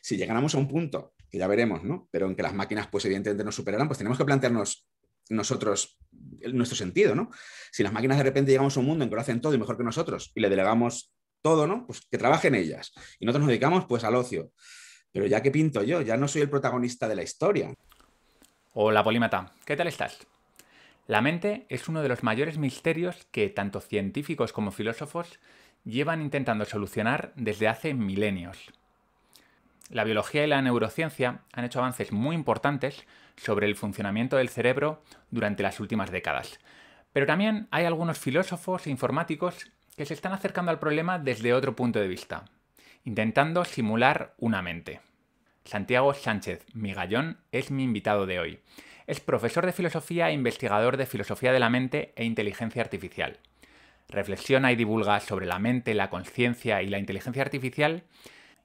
si llegáramos a un punto, que ya veremos, ¿no? Pero en que las máquinas, pues evidentemente nos superarán, pues tenemos que plantearnos nosotros nuestro sentido, ¿no? Si las máquinas de repente llegamos a un mundo en que lo hacen todo y mejor que nosotros y le delegamos todo, ¿no? Pues que trabajen ellas. Y nosotros nos dedicamos pues al ocio. Pero ya que pinto yo, ya no soy el protagonista de la historia. Hola Polímata, ¿qué tal estás? La mente es uno de los mayores misterios que tanto científicos como filósofos llevan intentando solucionar desde hace milenios. La biología y la neurociencia han hecho avances muy importantes sobre el funcionamiento del cerebro durante las últimas décadas. Pero también hay algunos filósofos e informáticos que se están acercando al problema desde otro punto de vista, intentando simular una mente. Santiago Sánchez Migallón es mi invitado de hoy. Es profesor de filosofía e investigador de filosofía de la mente e inteligencia artificial. Reflexiona y divulga sobre la mente, la conciencia y la inteligencia artificial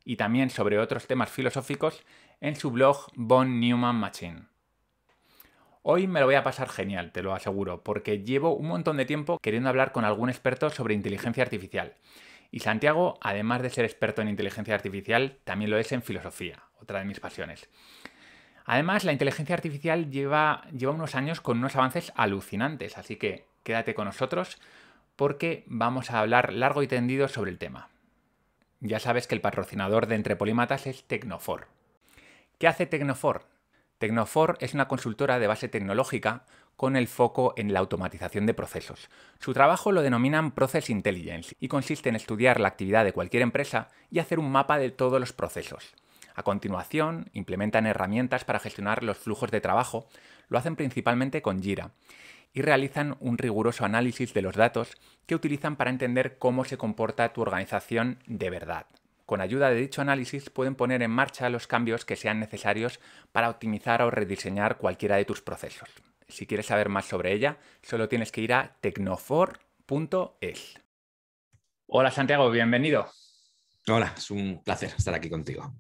y también sobre otros temas filosóficos en su blog Von Neumann Machine. Hoy me lo voy a pasar genial, te lo aseguro, porque llevo un montón de tiempo queriendo hablar con algún experto sobre inteligencia artificial. Y Santiago, además de ser experto en inteligencia artificial, también lo es en filosofía, otra de mis pasiones. Además, la inteligencia artificial lleva, lleva unos años con unos avances alucinantes, así que quédate con nosotros porque vamos a hablar largo y tendido sobre el tema. Ya sabes que el patrocinador de Entre Polímatas es Tecnofor. ¿Qué hace Tecnofor? Tecnofor es una consultora de base tecnológica con el foco en la automatización de procesos. Su trabajo lo denominan Process Intelligence y consiste en estudiar la actividad de cualquier empresa y hacer un mapa de todos los procesos. A continuación, implementan herramientas para gestionar los flujos de trabajo, lo hacen principalmente con Jira, y realizan un riguroso análisis de los datos que utilizan para entender cómo se comporta tu organización de verdad. Con ayuda de dicho análisis pueden poner en marcha los cambios que sean necesarios para optimizar o rediseñar cualquiera de tus procesos. Si quieres saber más sobre ella, solo tienes que ir a tecnofor.es. Hola Santiago, bienvenido. Hola, es un placer estar aquí contigo.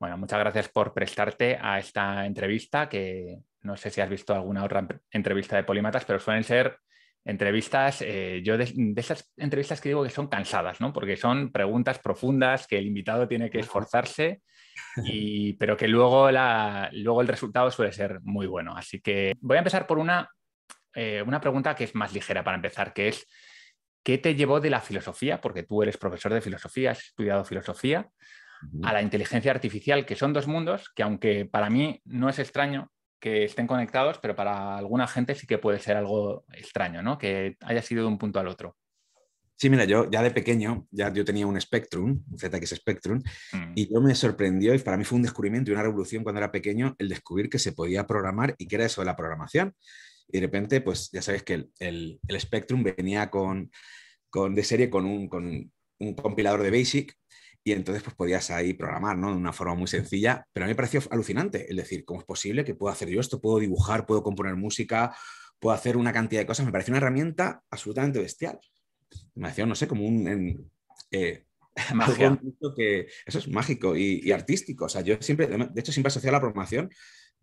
Bueno, muchas gracias por prestarte a esta entrevista que, no sé si has visto alguna otra entrevista de polímatas, pero suelen ser entrevistas, eh, yo de, esas entrevistas que digo que son cansadas, ¿no? Porque son preguntas profundas que el invitado tiene que esforzarse, y, pero que luego, la, luego el resultado suele ser muy bueno. Así que voy a empezar por una, eh, una pregunta que es más ligera para empezar, que es, ¿qué te llevó de la filosofía? Porque tú eres profesor de filosofía, has estudiado filosofía, a la inteligencia artificial, que son dos mundos que aunque para mí no es extraño, que estén conectados, pero para alguna gente sí que puede ser algo extraño, ¿no? Que haya sido de un punto al otro. Sí, mira, yo ya de pequeño, ya yo tenía un Spectrum, un ZX Spectrum, mm. y yo me sorprendió, y para mí fue un descubrimiento y una revolución cuando era pequeño, el descubrir que se podía programar y que era eso de la programación. Y de repente, pues ya sabes que el, Spectrum venía con, de serie con un compilador de BASIC y entonces pues podías ahí programar, ¿no? De una forma muy sencilla, pero a mí me pareció alucinante, el decir, ¿cómo es posible que pueda hacer yo esto? Puedo dibujar, puedo componer música, puedo hacer una cantidad de cosas, me pareció una herramienta absolutamente bestial. Me pareció, no sé, como un... Eh, que eso es mágico y, artístico, o sea, yo siempre, de hecho siempre asocio la programación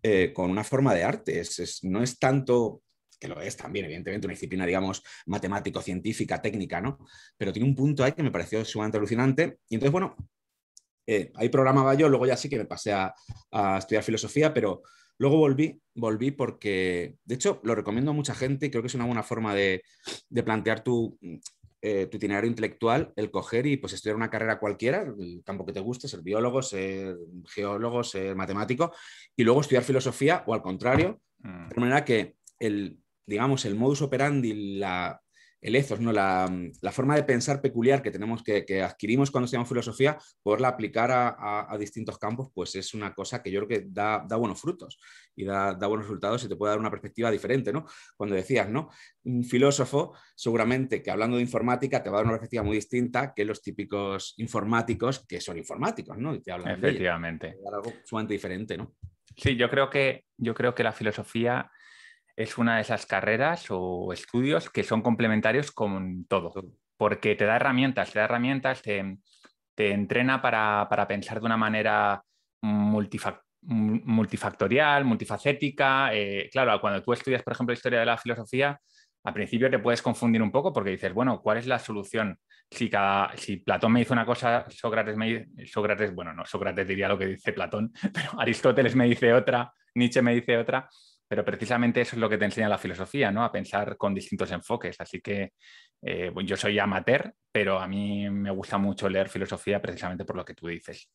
eh, con una forma de arte, no es tanto que lo es también, evidentemente, una disciplina, digamos, matemático-científica, técnica, ¿no? Pero tiene un punto ahí que me pareció sumamente alucinante. Y entonces, bueno, eh, ahí programaba yo, luego ya sí que me pasé a, estudiar filosofía, pero luego volví, volví porque, de hecho, lo recomiendo a mucha gente creo que es una buena forma de, plantear tu, eh, tu, itinerario intelectual, el coger y pues estudiar una carrera cualquiera, el campo que te guste, ser biólogo, ser geólogo, ser matemático, y luego estudiar filosofía o al contrario, mm. de manera que el, digamos, el modus operandi, el ethos, ¿no? La, forma de pensar peculiar que tenemos, que, adquirimos cuando llama filosofía, poderla aplicar a, distintos campos, pues es una cosa que yo creo que da, buenos frutos y da, buenos resultados y te puede dar una perspectiva diferente, ¿no? Cuando decías, ¿no? Un filósofo, seguramente que hablando de informática te va a dar una perspectiva muy distinta que los típicos informáticos que son informáticos, ¿no? Efectivamente. sumamente diferente, ¿no? Sí, yo creo que, yo creo que la filosofía es una de esas carreras o estudios que son complementarios con todo, porque te da herramientas, te da herramientas, te, entrena para, para, pensar de una manera multifactorial, multifacética. Eh, claro, cuando tú estudias, por ejemplo, historia de la filosofía, al principio te puedes confundir un poco porque dices, bueno, ¿cuál es la solución? Si, Platón me dice una cosa, Sócrates me Sócrates, bueno, no, Sócrates diría lo que dice Platón, pero Aristóteles me dice otra, Nietzsche me dice otra. Pero precisamente eso es lo que te enseña la filosofía, ¿no? A pensar con distintos enfoques. Así que eh, yo soy amateur, pero a mí me gusta mucho leer filosofía precisamente por lo que tú dices.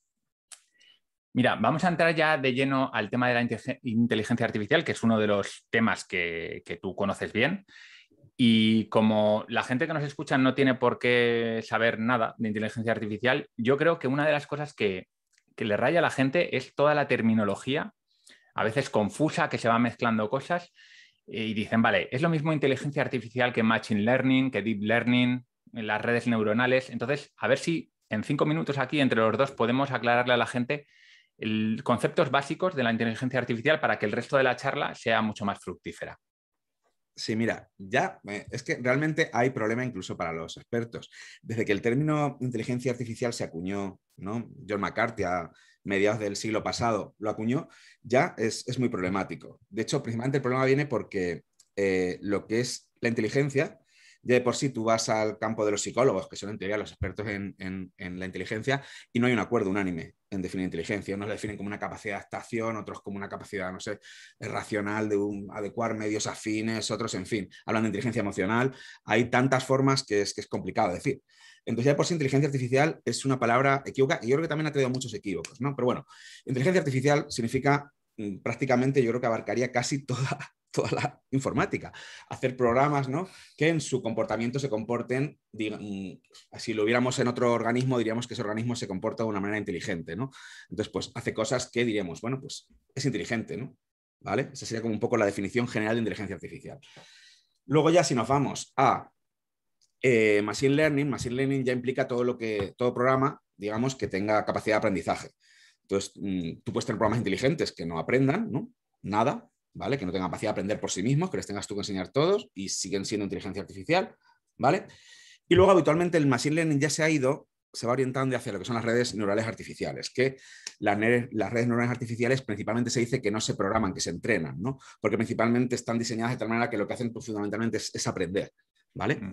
Mira, vamos a entrar ya de lleno al tema de la inteligencia artificial, que es uno de los temas que, tú conoces bien. Y como la gente que nos escucha no tiene por qué saber nada de inteligencia artificial, yo creo que una de las cosas que, que, le raya a la gente es toda la terminología a veces confusa, que se va mezclando cosas eh, y dicen, vale, es lo mismo inteligencia artificial que Machine Learning, que Deep Learning, las redes neuronales. Entonces, a ver si en cinco minutos aquí entre los dos podemos aclararle a la gente el, conceptos básicos de la inteligencia artificial para que el resto de la charla sea mucho más fructífera. Sí, mira, ya eh, es que realmente hay problema incluso para los expertos. Desde que el término inteligencia artificial se acuñó, ¿no? John McCarthy ha, mediados del siglo pasado lo acuñó, ya es, muy problemático. De hecho, principalmente el problema viene porque eh, lo que es la inteligencia, ya de por sí tú vas al campo de los psicólogos, que son en teoría los expertos en, la inteligencia, y no hay un acuerdo unánime en definir inteligencia. Unos la definen como una capacidad de adaptación, otros como una capacidad, no sé, racional de adecuar medios afines, otros, en fin, hablan de inteligencia emocional. Hay tantas formas que es, que es complicado decir. Entonces, ya por sí, inteligencia artificial es una palabra equívoca y yo creo que también ha tenido muchos equívocos, ¿no? Pero bueno, inteligencia artificial significa mm, prácticamente, yo creo que abarcaría casi toda, toda la informática. Hacer programas ¿no? que en su comportamiento se comporten, digan, mm, si lo viéramos en otro organismo, diríamos que ese organismo se comporta de una manera inteligente. ¿no? Entonces, pues hace cosas que diríamos, bueno, pues es inteligente. ¿no? ¿Vale? Esa sería como un poco la definición general de inteligencia artificial. Luego ya si nos vamos a eh, machine Learning, Machine Learning ya implica todo lo que, todo programa, digamos, que tenga capacidad de aprendizaje. Entonces, mm, tú puedes tener programas inteligentes que no aprendan, Nada, ¿vale? Que no tengan capacidad de aprender por sí mismos, que les tengas tú que enseñar todos y siguen siendo inteligencia artificial, ¿vale? Y luego, habitualmente, el Machine Learning ya se ha ido se va orientando hacia lo que son las redes neurales artificiales, que las, redes neurales artificiales principalmente se dice que no se programan, que se entrenan, ¿no? Porque principalmente están diseñadas de tal manera que lo que hacen pues, fundamentalmente es, aprender, ¿vale? Mm.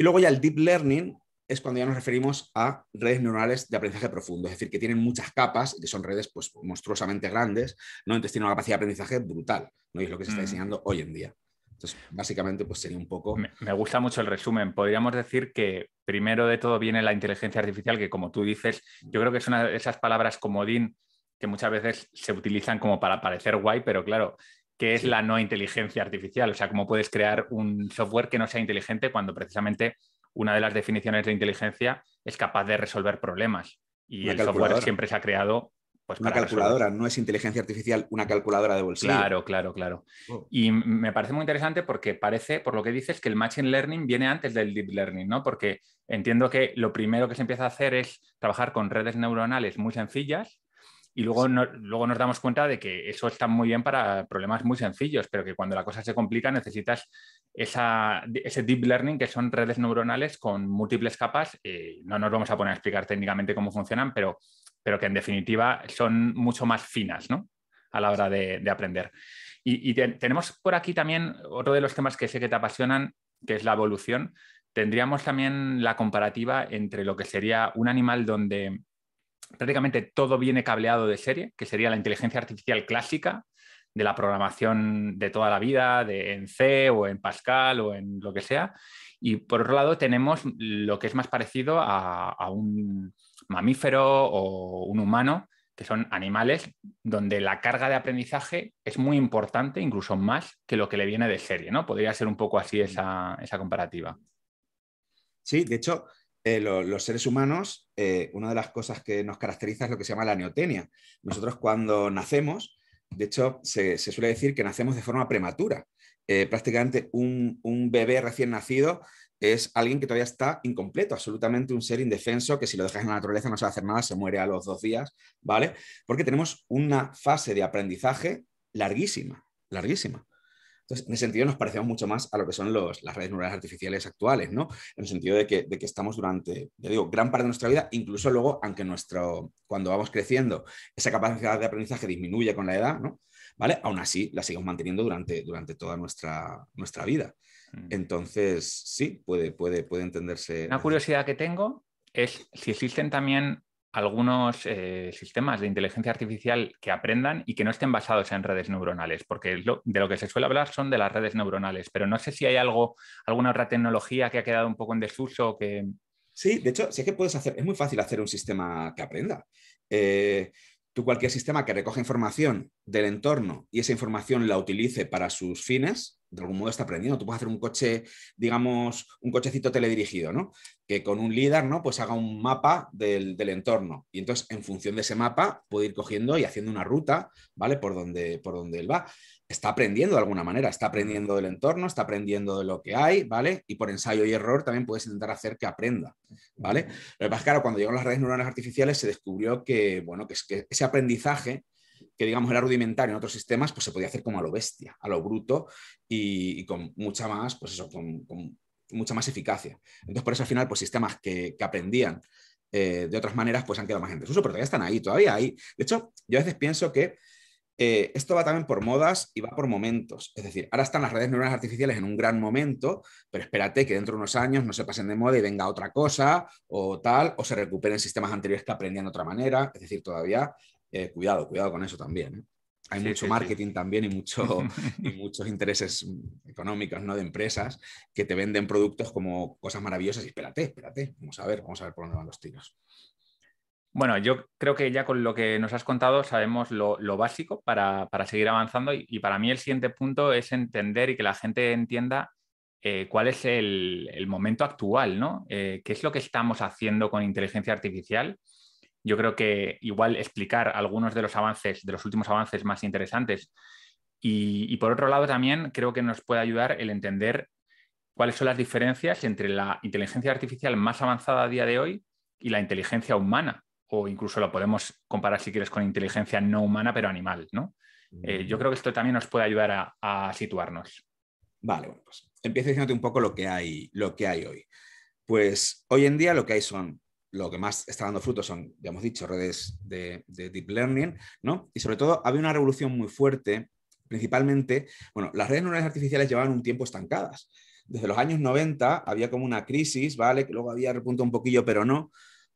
Y luego ya el deep learning es cuando ya nos referimos a redes neuronales de aprendizaje profundo, es decir, que tienen muchas capas que son redes pues, monstruosamente grandes, ¿no? entonces tienen una capacidad de aprendizaje brutal, ¿no? y es lo que se está diseñando mm. hoy en día. Entonces, básicamente, pues sería un poco... Me gusta mucho el resumen. Podríamos decir que primero de todo viene la inteligencia artificial, que como tú dices, yo creo que es una de esas palabras comodín que muchas veces se utilizan como para parecer guay, pero claro, que es la no inteligencia artificial. O sea, cómo puedes crear un software que no sea inteligente cuando precisamente una de las definiciones de inteligencia es capaz de resolver problemas. Y el software siempre se ha creado. Pues, una calculadora, no es inteligencia artificial, una calculadora de bolsillo. Claro, claro, claro. Oh. Y me parece muy interesante porque parece, por lo que dices, que el Machine Learning viene antes del Deep Learning, ¿no? Porque entiendo que lo primero que se empieza a hacer es trabajar con redes neuronales muy sencillas, y luego, luego nos damos cuenta de que eso está muy bien para problemas muy sencillos, pero que cuando la cosa se complica necesitas esa, ese deep learning, que son redes neuronales con múltiples capas. Eh, no nos vamos a poner a explicar técnicamente cómo funcionan, pero, pero que en definitiva son mucho más finas a la hora de, aprender. Y, tenemos por aquí también otro de los temas que sé que te apasionan, que es la evolución. Tendríamos también la comparativa entre lo que sería un animal donde prácticamente todo viene cableado de serie, que sería la inteligencia artificial clásica de la programación de toda la vida, de, en C o en Pascal o en lo que sea. Y por otro lado tenemos lo que es más parecido a, un mamífero o un humano, que son animales donde la carga de aprendizaje es muy importante, incluso más que lo que le viene de serie. ¿no? Podría ser un poco así esa, esa comparativa. Sí, de hecho, eh, los seres humanos, eh, una de las cosas que nos caracteriza es lo que se llama la neotenia. Nosotros cuando nacemos, de hecho, se, suele decir que nacemos de forma prematura. Eh, prácticamente un, un, bebé recién nacido es alguien que todavía está incompleto, absolutamente un ser indefenso que si lo dejas en la naturaleza no se va a hacer nada, se muere a los dos días, ¿vale? Porque tenemos una fase de aprendizaje larguísima, larguísima. Entonces, en ese sentido nos parecemos mucho más a lo que son las redes neurales artificiales actuales, ¿no? En el sentido de que, estamos durante, ya digo, gran parte de nuestra vida, incluso luego, aunque nuestro, cuando vamos creciendo, esa capacidad de aprendizaje disminuye con la edad, ¿no? ¿Vale? Aún así, la seguimos manteniendo durante, durante toda nuestra, nuestra vida. Mm. Entonces, sí, puede, puede, puede entenderse. Una curiosidad que tengo es si existen también algunos eh, sistemas de inteligencia artificial que aprendan y que no estén basados en redes neuronales, porque de lo que se suele hablar son de las redes neuronales, pero no sé si hay algo, alguna otra tecnología que ha quedado un poco en desuso que... Sí, de hecho, sí que puedes hacer, es muy fácil hacer un sistema que aprenda. Eh, tú cualquier sistema que recoja información del entorno y esa información la utilice para sus fines, de algún modo está aprendiendo. Tú puedes hacer un coche, digamos, un cochecito teledirigido, ¿no? Que con un líder, ¿no? Pues haga un mapa del, entorno. Y entonces, en función de ese mapa, puede ir cogiendo y haciendo una ruta, ¿vale? Por donde, por donde él va. Está aprendiendo de alguna manera, está aprendiendo del entorno, está aprendiendo de lo que hay, ¿vale? Y por ensayo y error también puedes intentar hacer que aprenda, ¿vale? Lo que pasa es que, claro, cuando llegaron las redes neuronales artificiales se descubrió que, bueno, que, es que ese aprendizaje que digamos era rudimentario en otros sistemas, pues se podía hacer como a lo bestia, a lo bruto y, con mucha más, pues eso, con, mucha más eficacia. Entonces, por eso al final, pues sistemas que, aprendían eh, de otras maneras, pues han quedado más en desuso, pero todavía están ahí, todavía ahí. De hecho, yo a veces pienso que eh, esto va también por modas y va por momentos. Es decir, ahora están las redes neuronales artificiales en un gran momento, pero espérate que dentro de unos años no se pasen de moda y venga otra cosa o tal, o se recuperen sistemas anteriores que aprendían de otra manera. Es decir, todavía eh, cuidado, cuidado con eso también. ¿eh? Hay mucho marketing también y, muchos intereses económicos, ¿no? De empresas que te venden productos como cosas maravillosas y espérate, espérate, vamos a ver, vamos a ver por dónde van los tiros. Bueno, yo creo que ya con lo que nos has contado sabemos lo, básico para, seguir avanzando y, para mí el siguiente punto es entender y que la gente entienda eh, cuál es el, momento actual, ¿no? ¿Qué es lo que estamos haciendo con inteligencia artificial? Yo creo que igual explicar algunos de los avances, de los últimos avances más interesantes. Y, por otro lado, también creo que nos puede ayudar el entender cuáles son las diferencias entre la inteligencia artificial más avanzada a día de hoy y la inteligencia humana, o incluso lo podemos comparar, si quieres, con inteligencia no humana, pero animal, ¿no? Eh, yo mm. creo que esto también nos puede ayudar a, situarnos. Vale, bueno, pues empiezo diciéndote un poco lo que, hay, lo que hay hoy. Pues hoy en día lo que hay son lo que más está dando fruto son, ya hemos dicho, redes de, deep learning, ¿no? Y sobre todo, había una revolución muy fuerte, principalmente, bueno, las redes neuronales artificiales llevaban un tiempo estancadas. Desde los años 90 había como una crisis, ¿vale? Que luego había repunto un poquillo, pero no,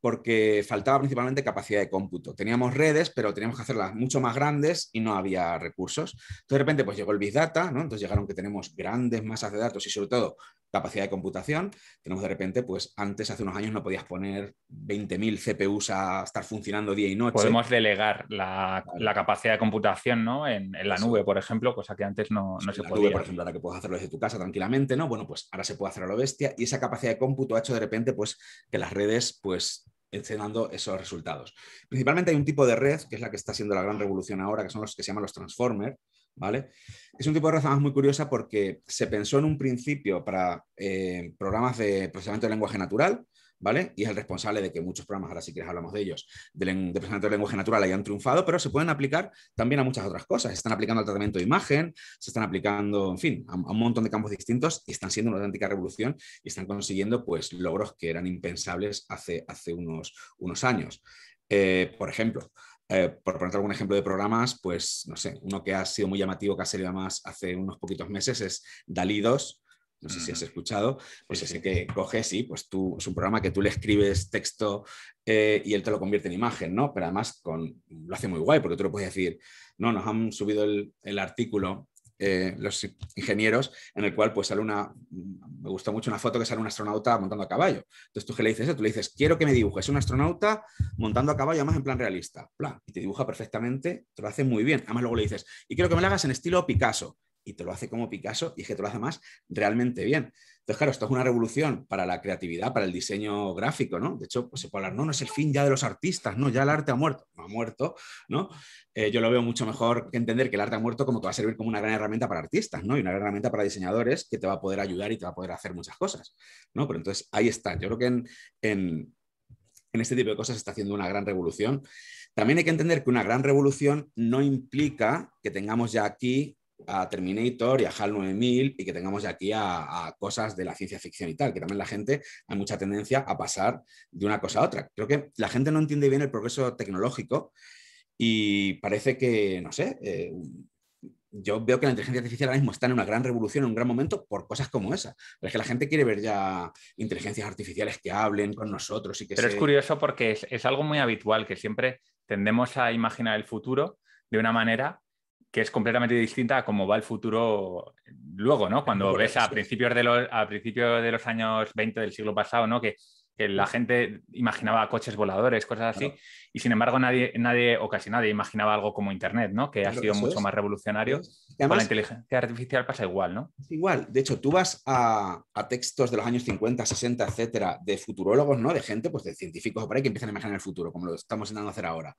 porque faltaba principalmente capacidad de cómputo. Teníamos redes, pero teníamos que hacerlas mucho más grandes y no había recursos. Entonces, de repente, pues llegó el Big Data, ¿no? Entonces llegaron que tenemos grandes masas de datos y sobre todo capacidad de computación. Tenemos de repente, pues antes, hace unos años, no podías poner 20.000 CPUs a estar funcionando día y noche. Podemos delegar la, capacidad de computación, En, la nube, por ejemplo, cosa que antes no, no se la podía. Nube, por ejemplo, ahora que puedes hacerlo desde tu casa tranquilamente, ¿no? Bueno, pues ahora se puede hacer a lo bestia y esa capacidad de cómputo ha hecho de repente, pues, que las redes, pues, entrenando esos resultados. Principalmente hay un tipo de red, que es la que está haciendo la gran revolución ahora, que son los que se llaman los transformers, ¿vale? Es un tipo de red además muy curiosa porque se pensó en un principio para eh, programas de procesamiento de lenguaje natural, y es el responsable de que muchos programas, ahora si quieres hablamos de ellos, de, de de lenguaje natural hayan triunfado, pero se pueden aplicar también a muchas otras cosas. Se están aplicando al tratamiento de imagen, se están aplicando, en fin, a, un montón de campos distintos y están siendo una auténtica revolución y están consiguiendo pues logros que eran impensables hace, hace unos, unos años. Eh, por ejemplo, eh, por poner algún ejemplo de programas, pues no sé, uno que ha sido muy llamativo, que ha salido más hace unos poquitos meses, es Dalidos. 2, no sé si has escuchado, pues ese que coges y pues tú, es un programa que tú le escribes texto eh, y él te lo convierte en imagen, ¿no? Pero además con, lo hace muy guay porque tú lo puedes decir, no, nos han subido el, artículo eh, los ingenieros, en el cual pues sale una, me gusta mucho una foto que sale un astronauta montando a caballo. Entonces tú que le dices tú le dices, quiero que me dibujes un astronauta montando a caballo, además en plan realista. Plan, y te dibuja perfectamente, te lo hace muy bien. Además luego le dices, y quiero que me lo hagas en estilo Picasso y te lo hace como Picasso y es que te lo hace más realmente bien. Entonces, claro, esto es una revolución para la creatividad, para el diseño gráfico, ¿no? De hecho, pues, se puede hablar, no, no es el fin ya de los artistas, no, ya el arte ha muerto, no ha muerto, ¿no? Eh, yo lo veo mucho mejor que entender que el arte ha muerto como que va a servir como una gran herramienta para artistas, ¿no? Y una herramienta para diseñadores que te va a poder ayudar y te va a poder hacer muchas cosas, ¿no? Pero entonces ahí está, yo creo que en, en este tipo de cosas se está haciendo una gran revolución. También hay que entender que una gran revolución no implica que tengamos ya aquí a Terminator y a HAL 9000 y que tengamos aquí a, cosas de la ciencia ficción y tal, que también la gente hay mucha tendencia a pasar de una cosa a otra. Creo que la gente no entiende bien el progreso tecnológico y parece que, no sé, eh, yo veo que la inteligencia artificial ahora mismo está en una gran revolución, en un gran momento, por cosas como esa. Pero es que la gente quiere ver ya inteligencias artificiales que hablen con nosotros y que... Pero es curioso porque es algo muy habitual, que siempre tendemos a imaginar el futuro de una manera que es completamente distinta a cómo va el futuro luego, ¿no? Cuando ves a principios, de los, años 20 del siglo pasado, ¿no? Que, la gente imaginaba coches voladores, cosas así, y sin embargo nadie, nadie o casi nadie imaginaba algo como Internet, ¿no? Que ha sido mucho más revolucionario. Con la inteligencia artificial pasa igual, ¿no? igual. De hecho, tú vas a, textos de los años 50, 60, etcétera, de futurólogos, ¿no? De gente, pues de científicos para que empiezan a imaginar el futuro, como lo estamos intentando hacer ahora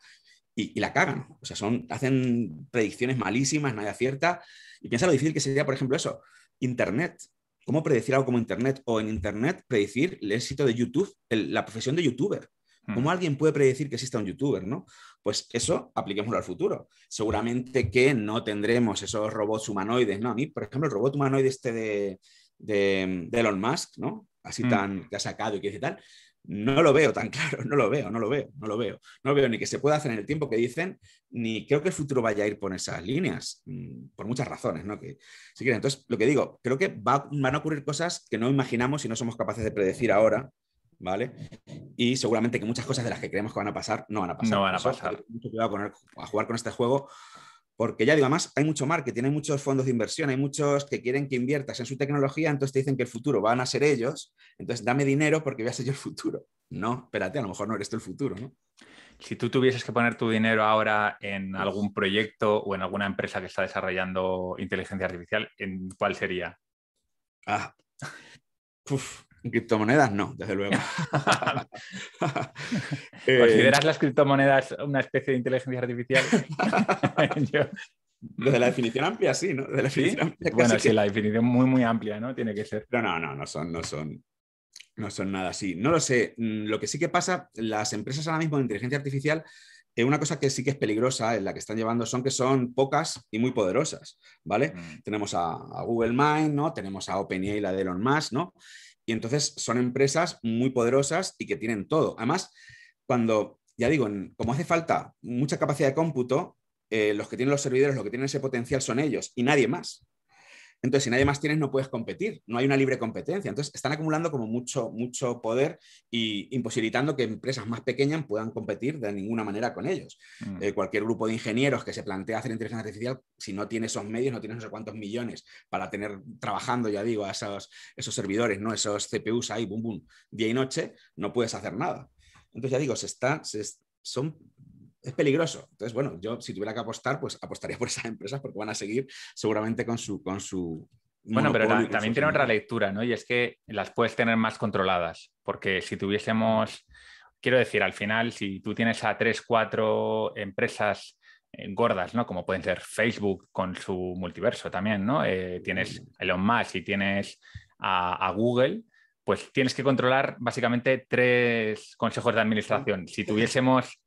y, la cagan. O sea, son, hacen predicciones malísimas, nadie acierta. Y piensa lo difícil que sería, por ejemplo, eso, Internet. ¿Cómo predecir algo como Internet? O en Internet, predecir el éxito de YouTube, la profesión de youtuber. Hmm. ¿Cómo alguien puede predecir que exista un youtuber, no? Pues eso apliquémoslo al futuro. Seguramente que no tendremos esos robots humanoides, ¿no? A por ejemplo, el robot humanoide este de, de, Elon Musk, ¿no? Así hmm. tan que sacado y que dice tal, no lo veo tan claro, no lo veo, no lo veo, no lo veo. No veo ni que se pueda hacer en el tiempo que dicen, ni creo que el futuro vaya a ir por esas líneas, mm, por muchas razones, ¿no? Que, si quieren, entonces, lo que digo, creo que van a ocurrir cosas que no imaginamos y no somos capaces de predecir ahora, ¿vale? Y seguramente que muchas cosas de las que creemos que van a pasar no van a pasar. No van a pasar. Mucho cuidado a jugar con este juego porque ya digo, además hay mucho marketing, hay muchos fondos de inversión, hay muchos que quieren que inviertas en su tecnología, entonces te dicen que el futuro van a ser ellos, entonces dame dinero porque voy a ser yo el futuro. No, espérate, a lo mejor no eres tú el futuro, ¿no? Si tú tuvieses que poner tu dinero ahora en algún proyecto o en alguna empresa que está desarrollando inteligencia artificial, ¿en cuál sería? Ah criptomonedas no, desde luego. Eh, ¿Consideras las criptomonedas una especie de inteligencia artificial? Desde la definición amplia, sí, ¿no? la definición bueno, sí, la definición muy, muy amplia, ¿no? Tiene que ser. Pero no, no, no son, no son, no son nada así. No lo sé. Mm, lo que sí que pasa, las empresas ahora mismo de inteligencia artificial, eh, una cosa que sí que es peligrosa en la que están llevando son que son pocas y muy poderosas, ¿vale? Mm. Tenemos a, Google Mind, ¿no? Tenemos a OpenAI, la de Elon Musk, ¿no? Y entonces son empresas muy poderosas y que tienen todo. Además, cuando, ya digo, como hace falta mucha capacidad de cómputo, eh, los que tienen los servidores, los que tienen ese potencial son ellos y nadie más. Entonces, si nadie más tienes, no puedes competir, no hay una libre competencia. Entonces, están acumulando como mucho, mucho poder y imposibilitando que empresas más pequeñas puedan competir de ninguna manera con ellos. Mm. Eh, cualquier grupo de ingenieros que se plantea hacer inteligencia artificial, si no tiene esos medios, no tiene no sé cuántos millones para tener trabajando, ya digo, a esos, esos servidores, ¿no? esos CPUs ahí, boom, boom, día y noche, no puedes hacer nada. Entonces, ya digo, se está, son es peligroso. Entonces, bueno, yo si tuviera que apostar, pues apostaría por esas empresas porque van a seguir seguramente con su... Con su bueno, pero también tiene otra lectura, ¿no? Y es que las puedes tener más controladas, porque si tuviésemos, quiero decir, al final, si tú tienes a tres, cuatro empresas eh, gordas, ¿no? Como pueden ser Facebook con su multiverso también, ¿no? Eh, tienes Elon Musk y tienes a, a, Google, pues tienes que controlar básicamente tres consejos de administración. Si tuviésemos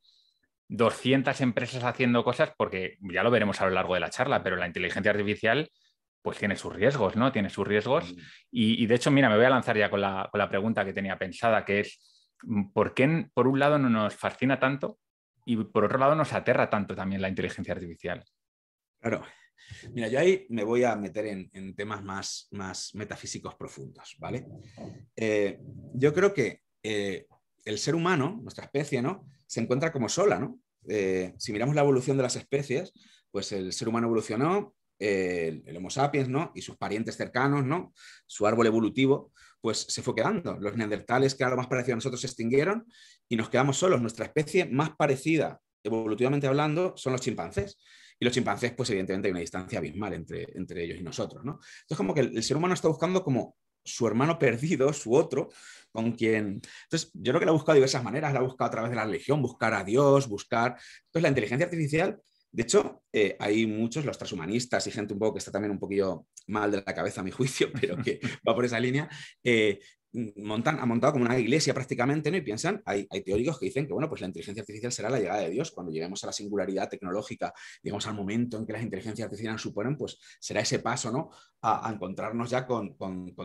200 empresas haciendo cosas, porque ya lo veremos a lo largo de la charla, pero la inteligencia artificial pues tiene sus riesgos, ¿no? Tiene sus riesgos. Mm. Y, de hecho, mira, me voy a lanzar ya con la, pregunta que tenía pensada, que es, mm, ¿por qué por un lado no nos fascina tanto y por otro lado nos aterra tanto también la inteligencia artificial? Claro. Mira, yo ahí me voy a meter en, temas más, más metafísicos profundos, ¿vale? Eh, yo creo que eh, el ser humano, nuestra especie, ¿no? Se encuentra como sola, ¿no? Eh, si miramos la evolución de las especies, pues el ser humano evolucionó, eh, el Homo sapiens, ¿no? Y sus parientes cercanos, ¿no? Su árbol evolutivo, pues se fue quedando. Los neandertales, que era lo más parecido a nosotros, se extinguieron y nos quedamos solos. Nuestra especie más parecida, evolutivamente hablando, son los chimpancés. Y los chimpancés, pues evidentemente hay una distancia abismal entre, entre ellos y nosotros, ¿no? Entonces, como que el ser humano está buscando como su hermano perdido, su otro, con quien... Entonces, yo creo que la ha buscado de diversas maneras, la ha buscado a través de la religión, buscar a Dios, buscar... Entonces, la inteligencia artificial, de hecho, eh, hay muchos, los transhumanistas y gente un poco que está también un poquillo mal de la cabeza, a mi juicio, pero que va por esa línea, eh, montan, ha montado como una iglesia prácticamente, ¿no? Y piensan, hay, teóricos que dicen que, bueno, pues la inteligencia artificial será la llegada de Dios, cuando lleguemos a la singularidad tecnológica, digamos al momento en que las inteligencias artificiales suponen, pues será ese paso, ¿no? A, encontrarnos ya con,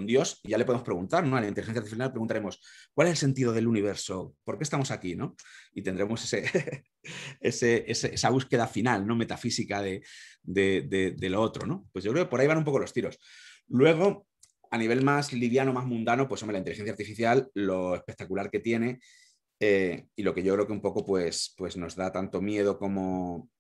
Dios y ya le podemos preguntar, ¿no? A la inteligencia artificial preguntaremos, ¿cuál es el sentido del universo? ¿Por qué estamos aquí, ¿no? Y tendremos ese, esa búsqueda final, ¿no? Metafísica de, de, lo otro, ¿no? Pues yo creo que por ahí van un poco los tiros. Luego, a nivel más liviano, más mundano, pues hombre, la inteligencia artificial, lo espectacular que tiene eh, y lo que yo creo que un poco pues, pues nos da tanto miedo como,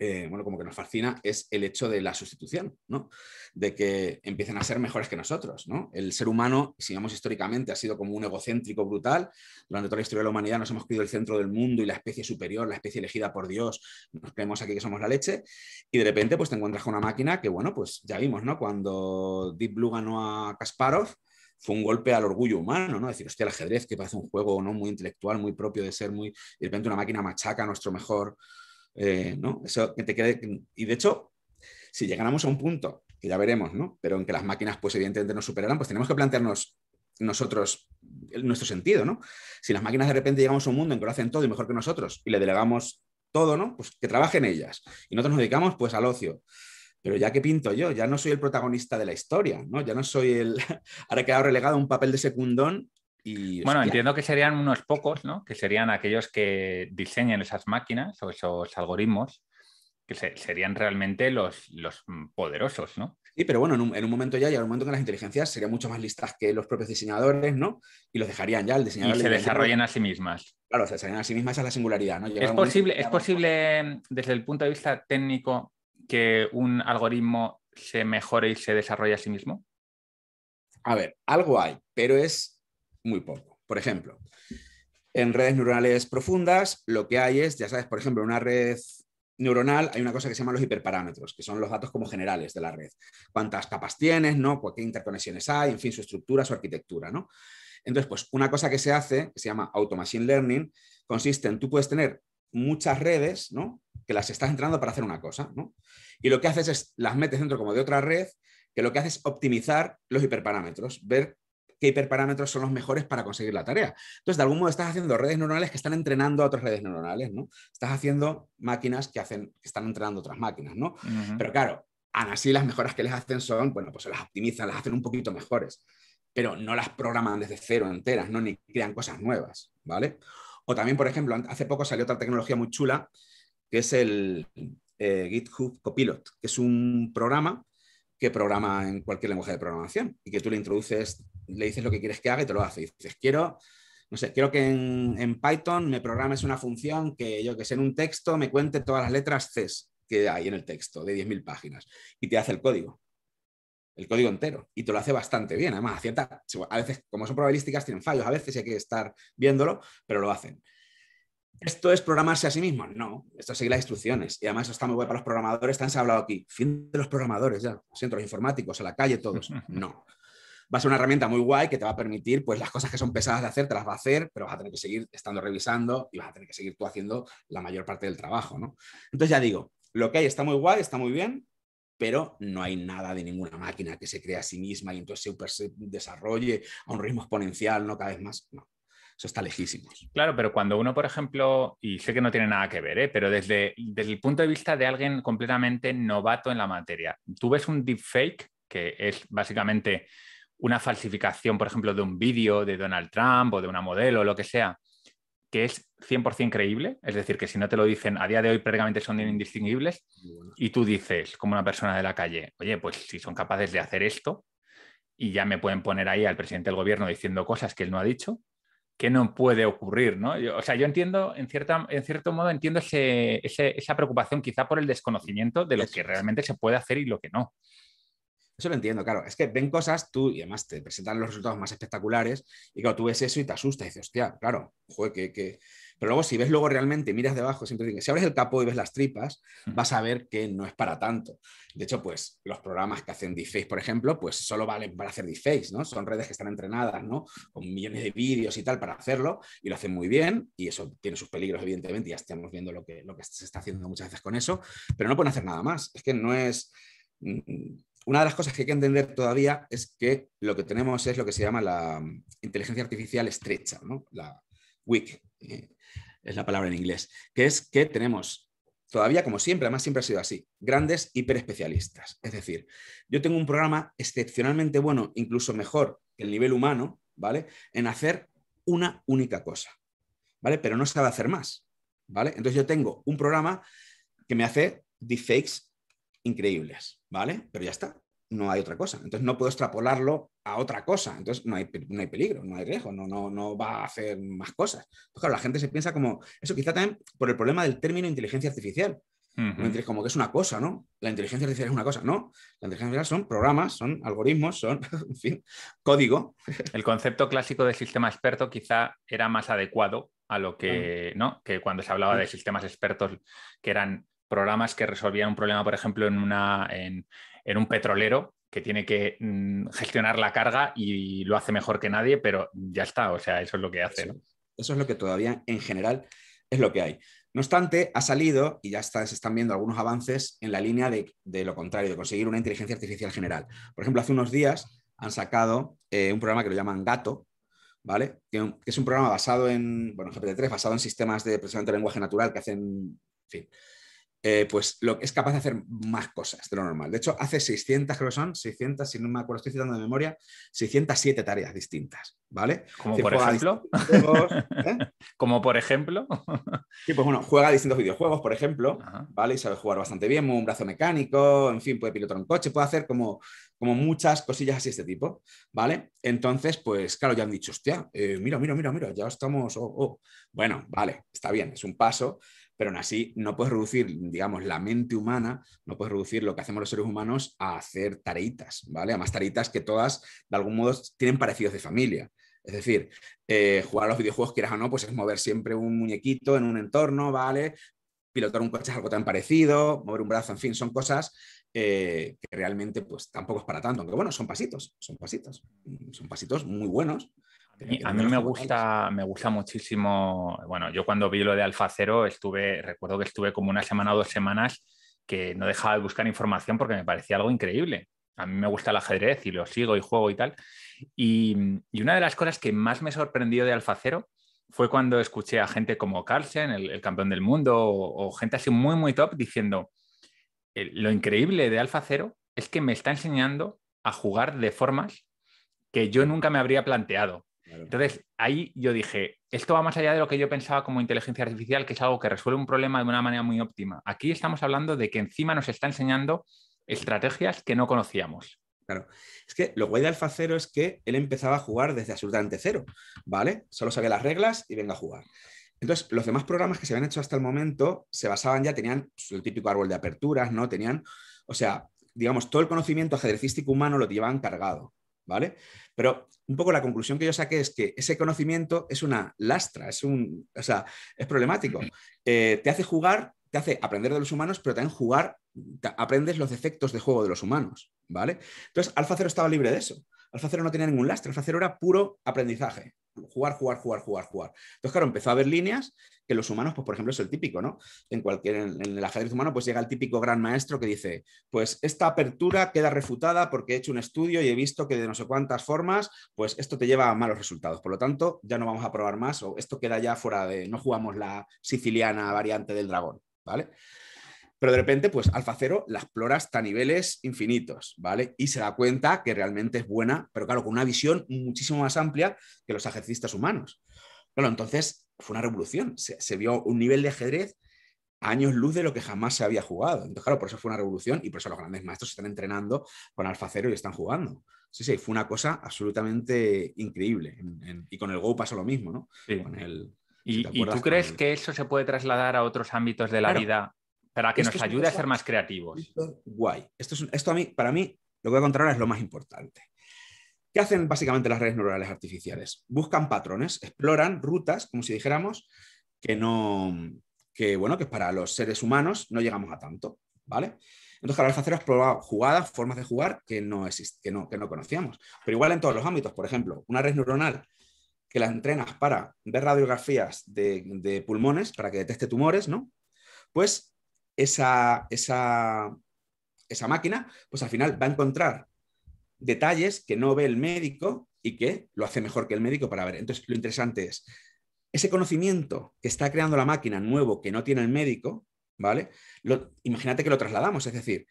eh, bueno, como que nos fascina, es el hecho de la sustitución, ¿no? De que empiecen a ser mejores que nosotros, ¿no? El ser humano, si vemos históricamente, ha sido como un egocéntrico brutal. Durante toda la historia de la humanidad nos hemos creído el centro del mundo y la especie superior, la especie elegida por Dios. Nos creemos aquí que somos la leche. Y de repente, pues te encuentras con una máquina que, bueno, pues ya vimos, ¿no? Cuando Deep Blue ganó a Kasparov, fue un golpe al orgullo humano, ¿no? Decir, hostia, el ajedrez, que parece un juego ¿no? muy intelectual, muy propio de ser, muy. de repente una máquina machaca nuestro mejor, eh, ¿no? Eso que te quede... Y de hecho, si llegáramos a un punto, que ya veremos, ¿no? Pero en que las máquinas, pues evidentemente nos superarán, pues tenemos que plantearnos nosotros nuestro sentido, ¿no? Si las máquinas de repente llegamos a un mundo en que lo hacen todo y mejor que nosotros y le delegamos todo, ¿no? Pues que trabajen ellas. Y nosotros nos dedicamos pues al ocio. Pero ya que pinto yo, ya no soy el protagonista de la historia, ¿no? Ya no soy el... Ahora he quedado relegado a un papel de secundón bueno, entiendo que serían unos pocos, ¿no? Que serían aquellos que diseñen esas máquinas o esos algoritmos, que serían realmente los, los poderosos, ¿no? Sí, pero bueno, en un, momento ya en un momento que las inteligencias serían mucho más listas que los propios diseñadores, ¿no? Y los dejarían ya, el diseñador. Y se desarrollen a sí mismas. Claro, se desarrollan a sí mismas, esa es la singularidad, ¿no? ¿Es posible, ¿Es posible, desde el punto de vista técnico, que un algoritmo se mejore y se desarrolle a sí mismo? A ver, algo hay, pero es muy poco. Por ejemplo, en redes neuronales profundas lo que hay es, ya sabes, por ejemplo, en una red neuronal hay una cosa que se llama los hiperparámetros, que son los datos como generales de la red. Cuántas capas tienes, ¿no? qué interconexiones hay, en fin, su estructura, su arquitectura, ¿no? Entonces, pues una cosa que se hace, que se llama auto machine learning, consiste en tú puedes tener muchas redes, ¿no? Que las estás entrando para hacer una cosa, ¿no? Y lo que haces es las metes dentro como de otra red, que lo que hace es optimizar los hiperparámetros, ver qué hiperparámetros son los mejores para conseguir la tarea. Entonces, de algún modo estás haciendo redes neuronales que están entrenando a otras redes neuronales, ¿no? Estás haciendo máquinas que, hacen, están entrenando otras máquinas, ¿no? Pero claro, aún así las mejoras que les hacen son, bueno, pues se las optimizan, las hacen un poquito mejores, pero no las programan desde cero enteras, ¿no? Ni crean cosas nuevas, ¿vale? O también, por ejemplo, hace poco salió otra tecnología muy chula, que es el eh, GitHub Copilot, que es un programa que programa en cualquier lenguaje de programación y que tú le introduces le dices lo que quieres que haga y te lo hace. dices, quiero, no sé, quiero que en, Python me programes una función que yo que sé en un texto me cuente todas las letras C que hay en el texto de 10.000 páginas y te hace el código. El código entero. Y te lo hace bastante bien. Además, cierta, a veces, como son probabilísticas, tienen fallos. A veces hay que estar viéndolo, pero lo hacen. ¿Esto es programarse a sí mismo? No, esto es seguir las instrucciones. Y además eso está muy bueno para los programadores, tan se ha hablado aquí. Fin de los programadores ya, centros informáticos, a la calle todos. No, va a ser una herramienta muy guay que te va a permitir, pues las cosas que son pesadas de hacer, te las va a hacer, pero vas a tener que seguir estando revisando y vas a tener que seguir tú haciendo la mayor parte del trabajo, ¿no? Entonces ya digo, lo que hay está muy guay, está muy bien, pero no hay nada de ninguna máquina que se crea a sí misma y entonces se desarrolle a un ritmo exponencial, ¿no? Cada vez más, no eso está lejísimo. Claro, pero cuando uno, por ejemplo, y sé que no tiene nada que ver, ¿eh? pero desde, desde, el punto de vista de alguien completamente novato en la materia, tú ves un deepfake, que es básicamente una falsificación, por ejemplo, de un vídeo de Donald Trump o de una modelo o lo que sea, que es 100% creíble, es decir, que si no te lo dicen, a día de hoy prácticamente son indistinguibles, y tú dices, como una persona de la calle, oye, pues si son capaces de hacer esto, y ya me pueden poner ahí al presidente del gobierno diciendo cosas que él no ha dicho, que no puede ocurrir, ¿no? o sea, yo entiendo, en, cierta, en cierto modo, entiendo esa preocupación quizá por el desconocimiento de lo que realmente se puede hacer y lo que no. Eso lo entiendo, claro. Es que ven cosas tú y además te presentan los resultados más espectaculares y claro, tú ves eso y te asustas, y dices, hostia, claro, joder, que... Pero luego si ves luego realmente, miras debajo, siempre que si abres el capó y ves las tripas, vas a ver que no es para tanto. De hecho, pues los programas que hacen deepfakes, por ejemplo, pues solo valen para hacer D-Face, ¿no? Son redes que están entrenadas, ¿no? Con millones de vídeos y tal para hacerlo y lo hacen muy bien y eso tiene sus peligros, evidentemente, ya estamos viendo lo que, lo que se está haciendo muchas veces con eso, pero no pueden hacer nada más. Es que no es mm, una de las cosas que hay que entender todavía es que lo que tenemos es lo que se llama la mm, inteligencia artificial estrecha, ¿no? la WIC, eh, es la palabra en inglés, que es que tenemos todavía, como siempre, además siempre ha sido así, grandes hiperespecialistas. Es decir, yo tengo un programa excepcionalmente bueno, incluso mejor que el nivel humano, ¿vale? En hacer una única cosa, ¿vale? Pero no sabe hacer más, ¿vale? Entonces yo tengo un programa que me hace deepfakes increíbles, ¿vale? Pero ya está, no hay otra cosa. Entonces no puedo extrapolarlo a otra cosa. Entonces no hay, peligro, no hay riesgo, no, no, no va a hacer más cosas. claro, la gente se piensa como, eso quizá también por el problema del término inteligencia artificial. mientras Como que es una cosa, ¿no? La inteligencia artificial es una cosa, ¿no? La inteligencia artificial son programas, son algoritmos, son, en fin, código. El concepto clásico de sistema experto quizá era más adecuado a lo que, ¿no? Que cuando se hablaba de sistemas expertos que eran programas que resolvían un problema, por ejemplo, en, una, en, un petrolero que tiene que mm, gestionar la carga y lo hace mejor que nadie, pero ya está, o sea, eso es lo que hace. Eso, es lo que todavía en general es lo que hay. No obstante, ha salido y ya se están viendo algunos avances en la línea de, lo contrario, de conseguir una inteligencia artificial general. Por ejemplo, hace unos días han sacado eh, un programa que lo llaman Gato, ¿vale? Que, es un programa basado en, bueno, GPT-3, basado en sistemas de procesamiento de lenguaje natural que hacen, en fin, eh, pues lo, es capaz de hacer más cosas de lo normal. De hecho, hace 600, creo que son 600, si no me acuerdo, estoy citando de memoria, 607 tareas distintas, ¿vale? Como por ejemplo. ¿eh? Como por ejemplo. Sí, pues bueno, juega a distintos videojuegos, por ejemplo, ¿vale? Y sabe jugar bastante bien, un brazo mecánico, en fin, puede pilotar un coche, puede hacer como, muchas cosillas así de este tipo, ¿vale? Entonces, pues claro, ya han dicho, hostia, eh, mira, mira, mira, mira, ya estamos, oh, oh". bueno, vale, está bien, es un paso, pero aún así no puedes reducir, digamos, la mente humana, no puedes reducir lo que hacemos los seres humanos a hacer tareitas, ¿vale? más tareitas que todas, de algún modo, tienen parecidos de familia. Es decir, eh, jugar a los videojuegos, quieras o no, pues es mover siempre un muñequito en un entorno, ¿vale? Pilotar un coche es algo tan parecido, mover un brazo, en fin, son cosas eh, que realmente pues tampoco es para tanto, aunque bueno, son pasitos, son pasitos, son pasitos muy buenos, a mí me gusta, me gusta muchísimo, bueno, yo cuando vi lo de Alfacero estuve, recuerdo que estuve como una semana o dos semanas que no dejaba de buscar información porque me parecía algo increíble. A mí me gusta el ajedrez y lo sigo y juego y tal. Y, mm, una de las cosas que más me sorprendió de Cero fue cuando escuché a gente como Carlsen, el, campeón del mundo, o, gente así muy, muy top, diciendo, lo increíble de Cero es que me está enseñando a jugar de formas que yo nunca me habría planteado entonces, ahí yo dije, esto va más allá de lo que yo pensaba como inteligencia artificial, que es algo que resuelve un problema de una manera muy óptima. Aquí estamos hablando de que encima nos está enseñando estrategias que no conocíamos. Claro. Es que lo guay de cero es que él empezaba a jugar desde absolutamente cero, ¿vale? Solo sabía las reglas y venga a jugar. Entonces, los demás programas que se habían hecho hasta el momento se basaban ya, tenían el típico árbol de aperturas, ¿no? Tenían, o sea, digamos, todo el conocimiento ajedrecístico humano lo llevaban cargado. ¿vale? Pero un poco la conclusión que yo saqué es que ese conocimiento es una lastra, es un, o sea, es problemático. Eh, te hace jugar, te hace aprender de los humanos, pero también jugar, aprendes los efectos de juego de los humanos, ¿vale? Entonces, Alfa Cero estaba libre de eso. Alfa no tenía ningún lastre, Alfacero era puro aprendizaje. Jugar, jugar, jugar, jugar, jugar. Entonces, claro, empezó a haber líneas que los humanos, pues por ejemplo, es el típico, ¿no? En cualquier, en el ajedrez humano, pues llega el típico gran maestro que dice, pues esta apertura queda refutada porque he hecho un estudio y he visto que de no sé cuántas formas, pues esto te lleva a malos resultados. Por lo tanto, ya no vamos a probar más o esto queda ya fuera de, no jugamos la siciliana variante del dragón, ¿vale? Pero de repente, pues AlfaCero la explora hasta niveles infinitos, ¿vale? Y se da cuenta que realmente es buena, pero claro, con una visión muchísimo más amplia que los ajedrecistas humanos. Bueno, entonces fue una revolución. Se, vio un nivel de ajedrez años luz de lo que jamás se había jugado. Entonces, claro, por eso fue una revolución y por eso los grandes maestros están entrenando con AlfaCero y están jugando. Sí, sí, fue una cosa absolutamente increíble. y con el Go pasó lo mismo, ¿no? ¿Y, tú crees que eso se puede trasladar a otros ámbitos de la vida para que nos ayude a ser más creativos. guay. Esto, es, esto a mí, para mí, lo que voy a contar ahora es lo más importante. ¿Qué hacen básicamente las redes neuronales artificiales? Buscan patrones, exploran rutas, como si dijéramos, que no, que bueno, que para los seres humanos no llegamos a tanto, ¿vale? Entonces, la vez ha probado jugadas, formas de jugar que no, no, que no conocíamos. Pero igual en todos los ámbitos, por ejemplo, una red neuronal que la entrenas para ver radiografías de, de pulmones, para que detecte tumores, ¿no? Pues esa, esa, máquina, pues al final va a encontrar detalles que no ve el médico y que lo hace mejor que el médico para ver. Entonces, lo interesante es, ese conocimiento que está creando la máquina nuevo que no tiene el médico, ¿vale? imagínate que lo trasladamos, es decir,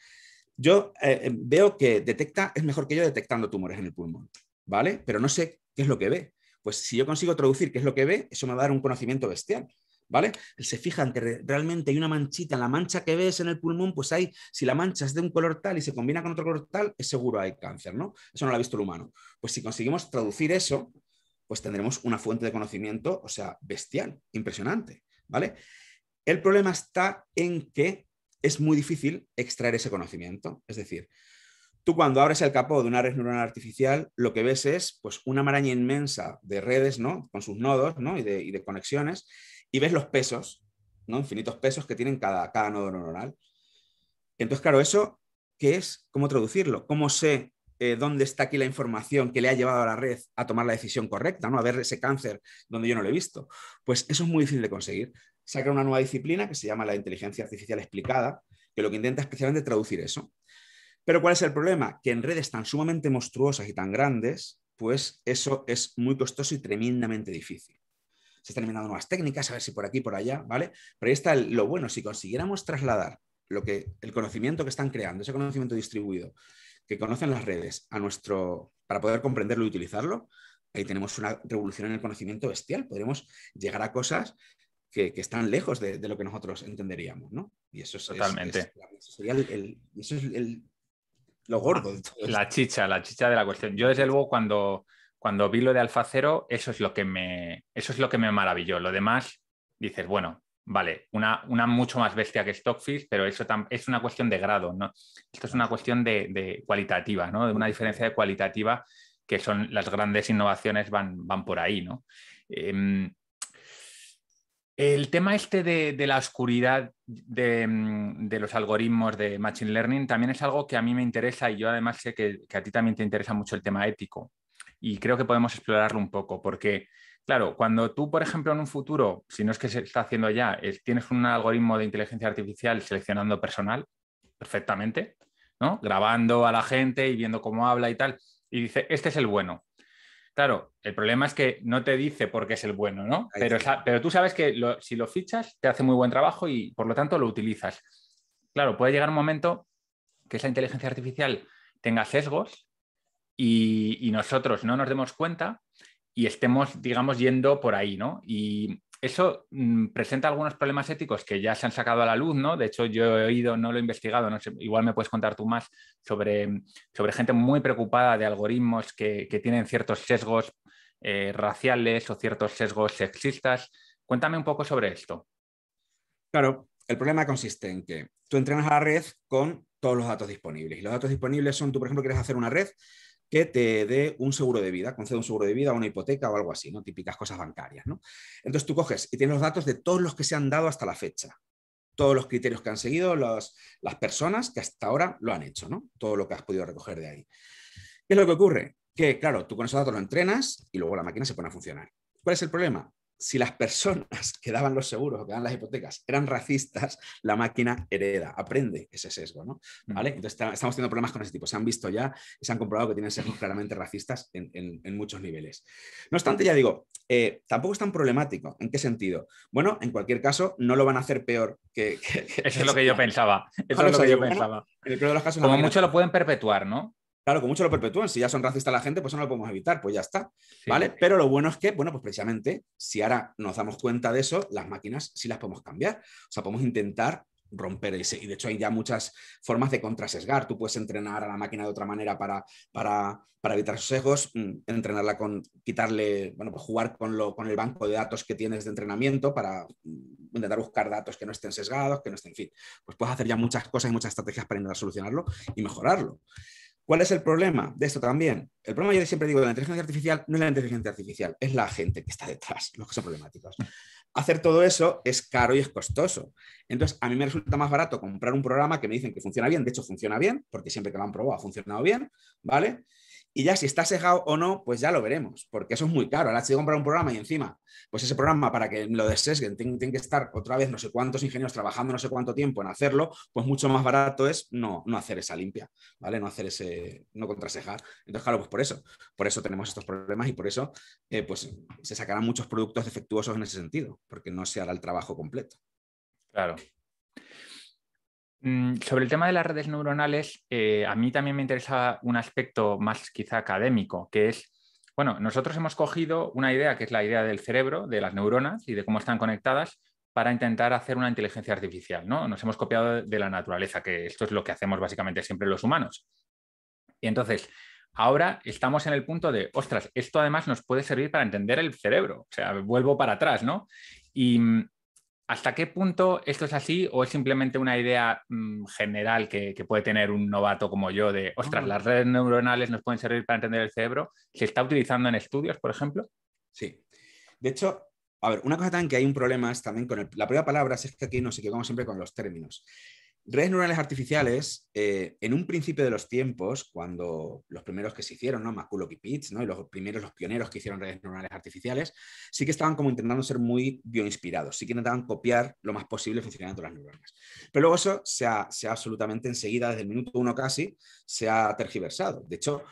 yo eh, eh, veo que detecta, es mejor que yo detectando tumores en el pulmón, ¿vale? Pero no sé qué es lo que ve. Pues si yo consigo traducir qué es lo que ve, eso me va a dar un conocimiento bestial. ¿vale? se fija que realmente hay una manchita, en la mancha que ves en el pulmón, pues hay, si la mancha es de un color tal y se combina con otro color tal, es seguro hay cáncer, ¿no? Eso no lo ha visto el humano. Pues si conseguimos traducir eso, pues tendremos una fuente de conocimiento, o sea, bestial, impresionante, ¿vale? El problema está en que es muy difícil extraer ese conocimiento, es decir, Tú cuando abres el capó de una red neuronal artificial, lo que ves es pues, una maraña inmensa de redes, ¿no? Con sus nodos ¿no? y, de, y de conexiones, y ves los pesos, ¿no? infinitos pesos que tienen cada, cada nodo neuronal. Entonces, claro, eso, ¿qué es? ¿Cómo traducirlo? ¿Cómo sé eh, dónde está aquí la información que le ha llevado a la red a tomar la decisión correcta, ¿no? a ver ese cáncer donde yo no lo he visto? Pues eso es muy difícil de conseguir. Saca una nueva disciplina que se llama la inteligencia artificial explicada, que lo que intenta especialmente traducir eso. Pero ¿cuál es el problema? Que en redes tan sumamente monstruosas y tan grandes, pues eso es muy costoso y tremendamente difícil se están inventando nuevas técnicas, a ver si por aquí, por allá, ¿vale? Pero ahí está lo bueno, si consiguiéramos trasladar lo que, el conocimiento que están creando, ese conocimiento distribuido que conocen las redes a nuestro, para poder comprenderlo y utilizarlo, ahí tenemos una revolución en el conocimiento bestial, podremos llegar a cosas que, están lejos de, lo que nosotros entenderíamos, ¿no? Y eso es, Totalmente. sería es lo gordo. De todo la chicha, la chicha de la cuestión. Yo desde luego cuando cuando vi lo de Alfacero, eso es lo que me, eso es lo que me maravilló. Lo demás, dices, bueno, vale, una, mucho más bestia que Stockfish, pero eso es una cuestión de grado, ¿no? Esto es una cuestión de, cualitativa, ¿no? De una diferencia de cualitativa que son las grandes innovaciones van, van por ahí, ¿no? Em, el tema este de, la oscuridad mm, de, los algoritmos de Machine Learning también es algo que a mí me interesa y yo además sé que, que, a ti también te interesa mucho el tema ético y creo que podemos explorarlo un poco, porque, claro, cuando tú, por ejemplo, en un futuro, si no es que se está haciendo ya, tienes un algoritmo de inteligencia artificial seleccionando personal perfectamente, ¿no? Grabando a la gente y viendo cómo habla y tal, y dice, este es el bueno. Claro, el problema es que no te dice por qué es el bueno, ¿no? Pero, tú sabes que si lo fichas, te hace muy buen trabajo y por lo tanto lo utilizas. Claro, puede llegar un momento que esa inteligencia artificial tenga sesgos y, nosotros no nos demos cuenta y estemos, digamos, yendo por ahí, ¿no? Y eso mm, presenta algunos problemas éticos que ya se han sacado a la luz, ¿no? De hecho, yo he oído, no lo he investigado, no sé, igual me puedes contar tú más sobre, mm, gente muy preocupada de algoritmos que, tienen ciertos sesgos eh, raciales o ciertos sesgos sexistas. Cuéntame un poco sobre esto. Claro, el problema consiste en que tú entrenas a la red con todos los datos disponibles. Y los datos disponibles son, tú, por ejemplo, quieres hacer una red que te dé un seguro de vida, concede un seguro de vida, una hipoteca o algo así, ¿no? Típicas cosas bancarias, ¿no? Entonces tú coges y tienes los datos de todos los que se han dado hasta la fecha, todos los criterios que han seguido las personas que hasta ahora lo han hecho, ¿no? Todo lo que has podido recoger de ahí. ¿Qué es lo que ocurre? Que, claro, tú con esos datos lo entrenas y luego la máquina se pone a funcionar. ¿Cuál es el problema? si las personas que daban los seguros o que daban las hipotecas eran racistas, la máquina hereda, aprende ese sesgo, ¿no? Mm. Entonces estamos teniendo problemas con ese tipo. Se han visto ya y se han comprobado que tienen sesgos mm. claramente racistas en, muchos niveles. No obstante, ya digo, eh, tampoco es tan problemático. ¿En qué sentido? Bueno, en cualquier caso, no lo van a hacer peor que... Eso es lo que yo pensaba. Eso es lo que yo pensaba. Como mucho lo pueden perpetuar, ¿no? Claro, con mucho lo perpetúan. Si ya son racistas la gente, pues eso no lo podemos evitar, pues ya está. ¿Vale? Pero lo bueno es que, bueno, pues precisamente, si ahora nos damos cuenta de eso, las máquinas sí las podemos cambiar. O sea, podemos intentar romper ese. Y de hecho hay ya muchas formas de contrasesgar. Tú puedes entrenar a la máquina de otra manera para, para, para evitar esos sesgos, mm, entrenarla con quitarle, bueno, pues jugar con, lo, con el banco de datos que tienes de entrenamiento para mm, intentar buscar datos que no estén sesgados, que no estén, en fin. Pues puedes hacer ya muchas cosas y muchas estrategias para intentar solucionarlo y mejorarlo. ¿Cuál es el problema de esto también? El problema, yo siempre digo, de la inteligencia artificial no es la inteligencia artificial, es la gente que está detrás, los que son problemáticos. Hacer todo eso es caro y es costoso. Entonces, a mí me resulta más barato comprar un programa que me dicen que funciona bien, de hecho funciona bien, porque siempre que lo han probado ha funcionado bien, ¿vale? Y ya si está sesgado o no, pues ya lo veremos, porque eso es muy caro. Ahora si yo comprar un programa y encima, pues ese programa para que lo desesguen, tienen, que estar otra vez no sé cuántos ingenieros trabajando no sé cuánto tiempo en hacerlo, pues mucho más barato es no, hacer esa limpia, ¿vale? No hacer ese, no contrasejar. Entonces, claro, pues por eso, por eso tenemos estos problemas y por eso, eh, pues se sacarán muchos productos defectuosos en ese sentido, porque no se hará el trabajo completo. Claro, Mm, sobre el tema de las redes neuronales, eh, a mí también me interesa un aspecto más quizá académico, que es, bueno, nosotros hemos cogido una idea que es la idea del cerebro, de las neuronas y de cómo están conectadas para intentar hacer una inteligencia artificial, ¿no? Nos hemos copiado de la naturaleza, que esto es lo que hacemos básicamente siempre los humanos. Y entonces, ahora estamos en el punto de, ostras, esto además nos puede servir para entender el cerebro, o sea, vuelvo para atrás, ¿no? Y mm, ¿Hasta qué punto esto es así o es simplemente una idea mm, general que, puede tener un novato como yo de, ostras, las redes neuronales nos pueden servir para entender el cerebro? ¿Se está utilizando en estudios, por ejemplo? Sí. De hecho, a ver, una cosa también que hay un problema es también con la primera palabra, es que aquí nos equivocamos siempre con los términos. Redes neuronales artificiales, eh, en un principio de los tiempos, cuando los primeros que se hicieron, ¿no? y Pitts, ¿no? Y los primeros, los pioneros que hicieron redes neuronales artificiales, sí que estaban como intentando ser muy bioinspirados, sí que intentaban copiar lo más posible funcionando las neuronas. Pero luego eso se ha, se ha absolutamente enseguida, desde el minuto uno casi, se ha tergiversado. De hecho,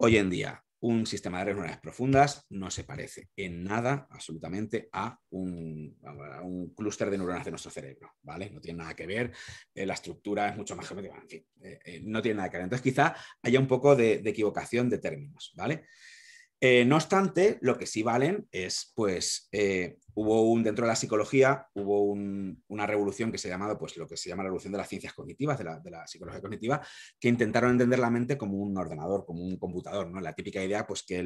hoy en día, un sistema de neuronas profundas no se parece en nada absolutamente a un, clúster de neuronas de nuestro cerebro, ¿vale? No tiene nada que ver, eh, la estructura es mucho más geométrica, en fin, eh, eh, no tiene nada que ver. Entonces quizá haya un poco de, de equivocación de términos, ¿vale? Eh, no obstante, lo que sí valen es, pues, eh, hubo un, dentro de la psicología, hubo una revolución que se ha llamado, pues, lo que se llama la revolución de las ciencias cognitivas, de la, psicología cognitiva, que intentaron entender la mente como un ordenador, como un computador, ¿no? La típica idea, pues, que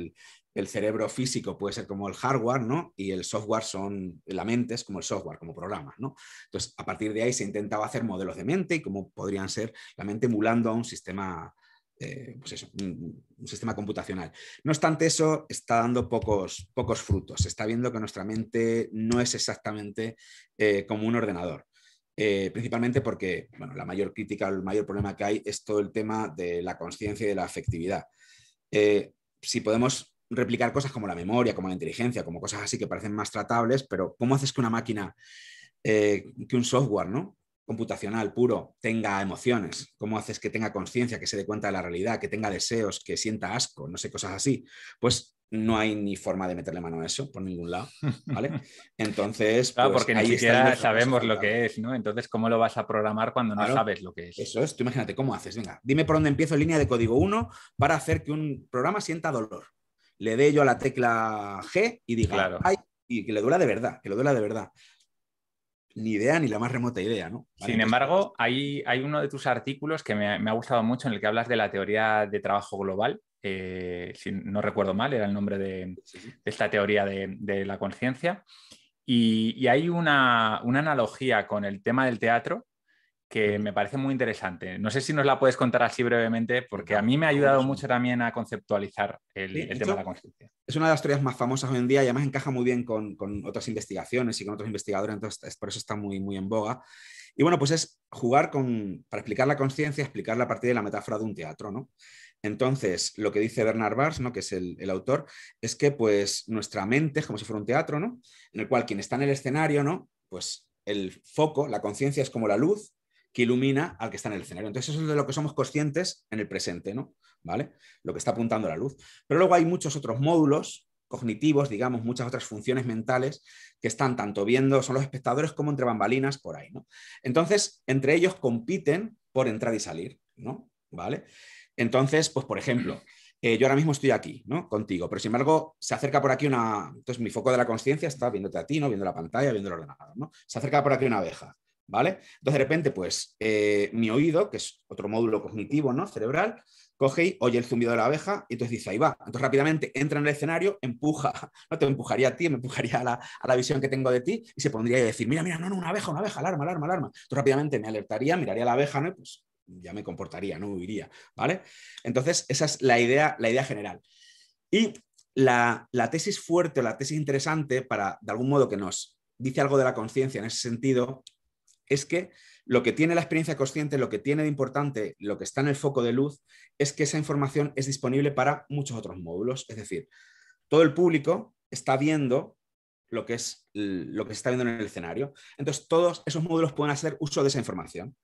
el, cerebro físico puede ser como el hardware, ¿no? Y el software son, la mente es como el software, como programa, ¿no? Entonces, a partir de ahí se intentaba hacer modelos de mente y cómo podrían ser la mente emulando a un sistema eh, pues eso, un, sistema computacional. No obstante, eso está dando pocos, pocos frutos. Se está viendo que nuestra mente no es exactamente eh, como un ordenador. Eh, principalmente porque bueno, la mayor crítica, el mayor problema que hay es todo el tema de la conciencia y de la afectividad. si podemos replicar cosas como la memoria, como la inteligencia, como cosas así que parecen más tratables, pero ¿cómo haces que una máquina, que un software, ¿no? computacional puro tenga emociones, cómo haces que tenga conciencia, que se dé cuenta de la realidad, que tenga deseos, que sienta asco, no sé, cosas así, pues no hay ni forma de meterle mano a eso por ningún lado, ¿vale? Entonces, claro, pues porque ni siquiera sabemos lo que es, ¿no? Entonces, ¿cómo lo vas a programar cuando no sabes lo que es? Eso es, tú imagínate, ¿cómo haces? Venga, dime por dónde empiezo línea de código 1 para hacer que un programa sienta dolor. Le dé yo a la tecla G y diga, claro. Ay", y que le duela de verdad, que le duela de verdad ni idea, ni la más remota idea, ¿no? Sin embargo, hay, hay, uno de tus artículos que me, ha gustado mucho en el que hablas de la teoría de trabajo global. Eh, si no recuerdo mal, era el nombre de, esta teoría de, la conciencia. Y, y, hay una, una, analogía con el tema del teatro que me parece muy interesante. No sé si nos la puedes contar así brevemente, porque a mí me ha ayudado mucho también a conceptualizar el, tema de la conciencia. Es una de las teorías más famosas hoy en día y además encaja muy bien con, otras investigaciones y con otros investigadores, entonces por eso está muy, muy en boga. Y bueno, pues es jugar con, para explicar la conciencia, explicarla a partir de la metáfora de un teatro, ¿no? Entonces, lo que dice Bernard Bars, ¿no? que es el, autor, es que pues nuestra mente es como si fuera un teatro, ¿no? En el cual quien está en el escenario, ¿no? Pues el foco, la conciencia es como la luz que ilumina al que está en el escenario. Entonces, eso es de lo que somos conscientes en el presente, ¿no? ¿Vale? Lo que está apuntando la luz. Pero luego hay muchos otros módulos cognitivos, digamos, muchas otras funciones mentales que están tanto viendo, son los espectadores como entre bambalinas por ahí, ¿no? Entonces, entre ellos compiten por entrar y salir, ¿no? ¿Vale? Entonces, pues por ejemplo, eh, yo ahora mismo estoy aquí, ¿no? Contigo, pero sin embargo, se acerca por aquí una. Entonces, mi foco de la conciencia está viéndote a ti, ¿no? Viendo la pantalla, viendo el ordenador, ¿no? Se acerca por aquí una abeja. ¿vale? Entonces, de repente, pues eh, mi oído, que es otro módulo cognitivo, ¿no? Cerebral, coge y oye el zumbido de la abeja y entonces dice, ahí va. Entonces, rápidamente entra en el escenario, empuja, no te empujaría a ti, me empujaría a la, a la visión que tengo de ti y se pondría a decir, mira, mira, no, no, una abeja, una abeja, alarma, alarma, alarma. Entonces, rápidamente me alertaría, miraría a la abeja, ¿no? pues ya me comportaría, no huiría, ¿vale? Entonces, esa es la idea, la idea general. Y la, la tesis fuerte o la tesis interesante para, de algún modo, que nos dice algo de la conciencia en ese sentido es que lo que tiene la experiencia consciente, lo que tiene de importante, lo que está en el foco de luz, es que esa información es disponible para muchos otros módulos. Es decir, todo el público está viendo lo que, lo que se está viendo en el escenario. Entonces, todos esos módulos pueden hacer uso de esa información.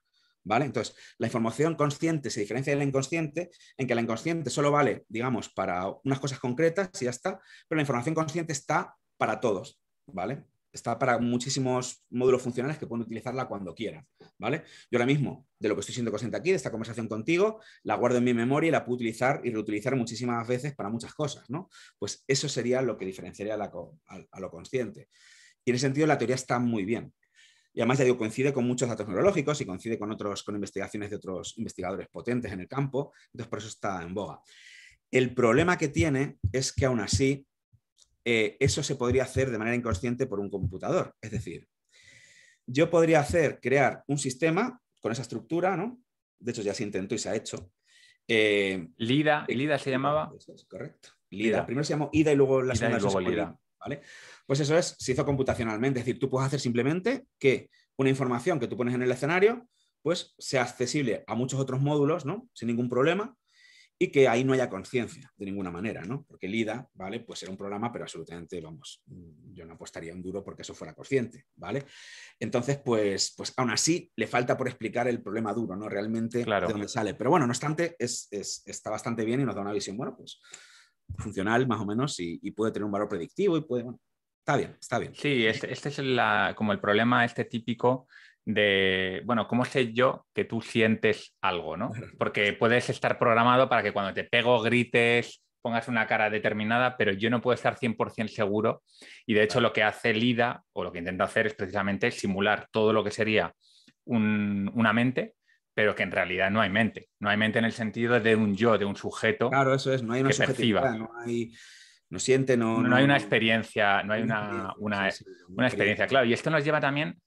¿Vale? Entonces, la información consciente se diferencia de la inconsciente en que la inconsciente solo vale, digamos, para unas cosas concretas y ya está, pero la información consciente está para todos, ¿vale? está para muchísimos módulos funcionales que pueden utilizarla cuando quieran, ¿vale? Yo ahora mismo, de lo que estoy siendo consciente aquí, de esta conversación contigo, la guardo en mi memoria y la puedo utilizar y reutilizar muchísimas veces para muchas cosas, ¿no? Pues eso sería lo que diferenciaría a, lo consciente. Y en ese sentido la teoría está muy bien. Y además, ya digo, coincide con muchos datos neurológicos y coincide con, otros, con investigaciones de otros investigadores potentes en el campo, entonces por eso está en boga. El problema que tiene es que aún así eh, eso se podría hacer de manera inconsciente por un computador. Es decir, yo podría hacer, crear un sistema con esa estructura, ¿no? De hecho, ya se intentó y se ha hecho. Eh, Lida, Lida, eh, Lida se llamaba. correcto. Lida. Primero se llamó Ida y luego la segunda Lida. ¿vale? Pues eso es, se hizo computacionalmente. Es decir, tú puedes hacer simplemente que una información que tú pones en el escenario, pues sea accesible a muchos otros módulos, ¿no? Sin ningún problema y que ahí no haya conciencia de ninguna manera, ¿no? Porque el IDA, ¿vale? Pues era un programa, pero absolutamente, vamos, mm, yo no apostaría un duro porque eso fuera consciente, ¿vale? Entonces, pues, pues aún así le falta por explicar el problema duro, ¿no? Realmente de dónde sale. Pero bueno, no obstante, es, está bastante bien y nos da una visión, bueno, pues funcional más o menos y, puede tener un valor predictivo y puede, está bien, está bien. Sí, este, este, es la, como el problema este típico de, bueno, ¿cómo sé yo que tú sientes algo, no? Porque puedes estar programado para que cuando te pego grites, pongas una cara determinada, pero yo no puedo estar 100% seguro. Y de hecho lo que hace Lida, o lo que intenta hacer es precisamente simular todo lo que sería una mente, pero que en realidad no hay mente. No hay mente en el sentido de un yo, de un sujeto. Claro, eso es, no hay una no hay siente, no, no, hay una experiencia, no hay una, una, experiencia, claro. Y esto nos lleva también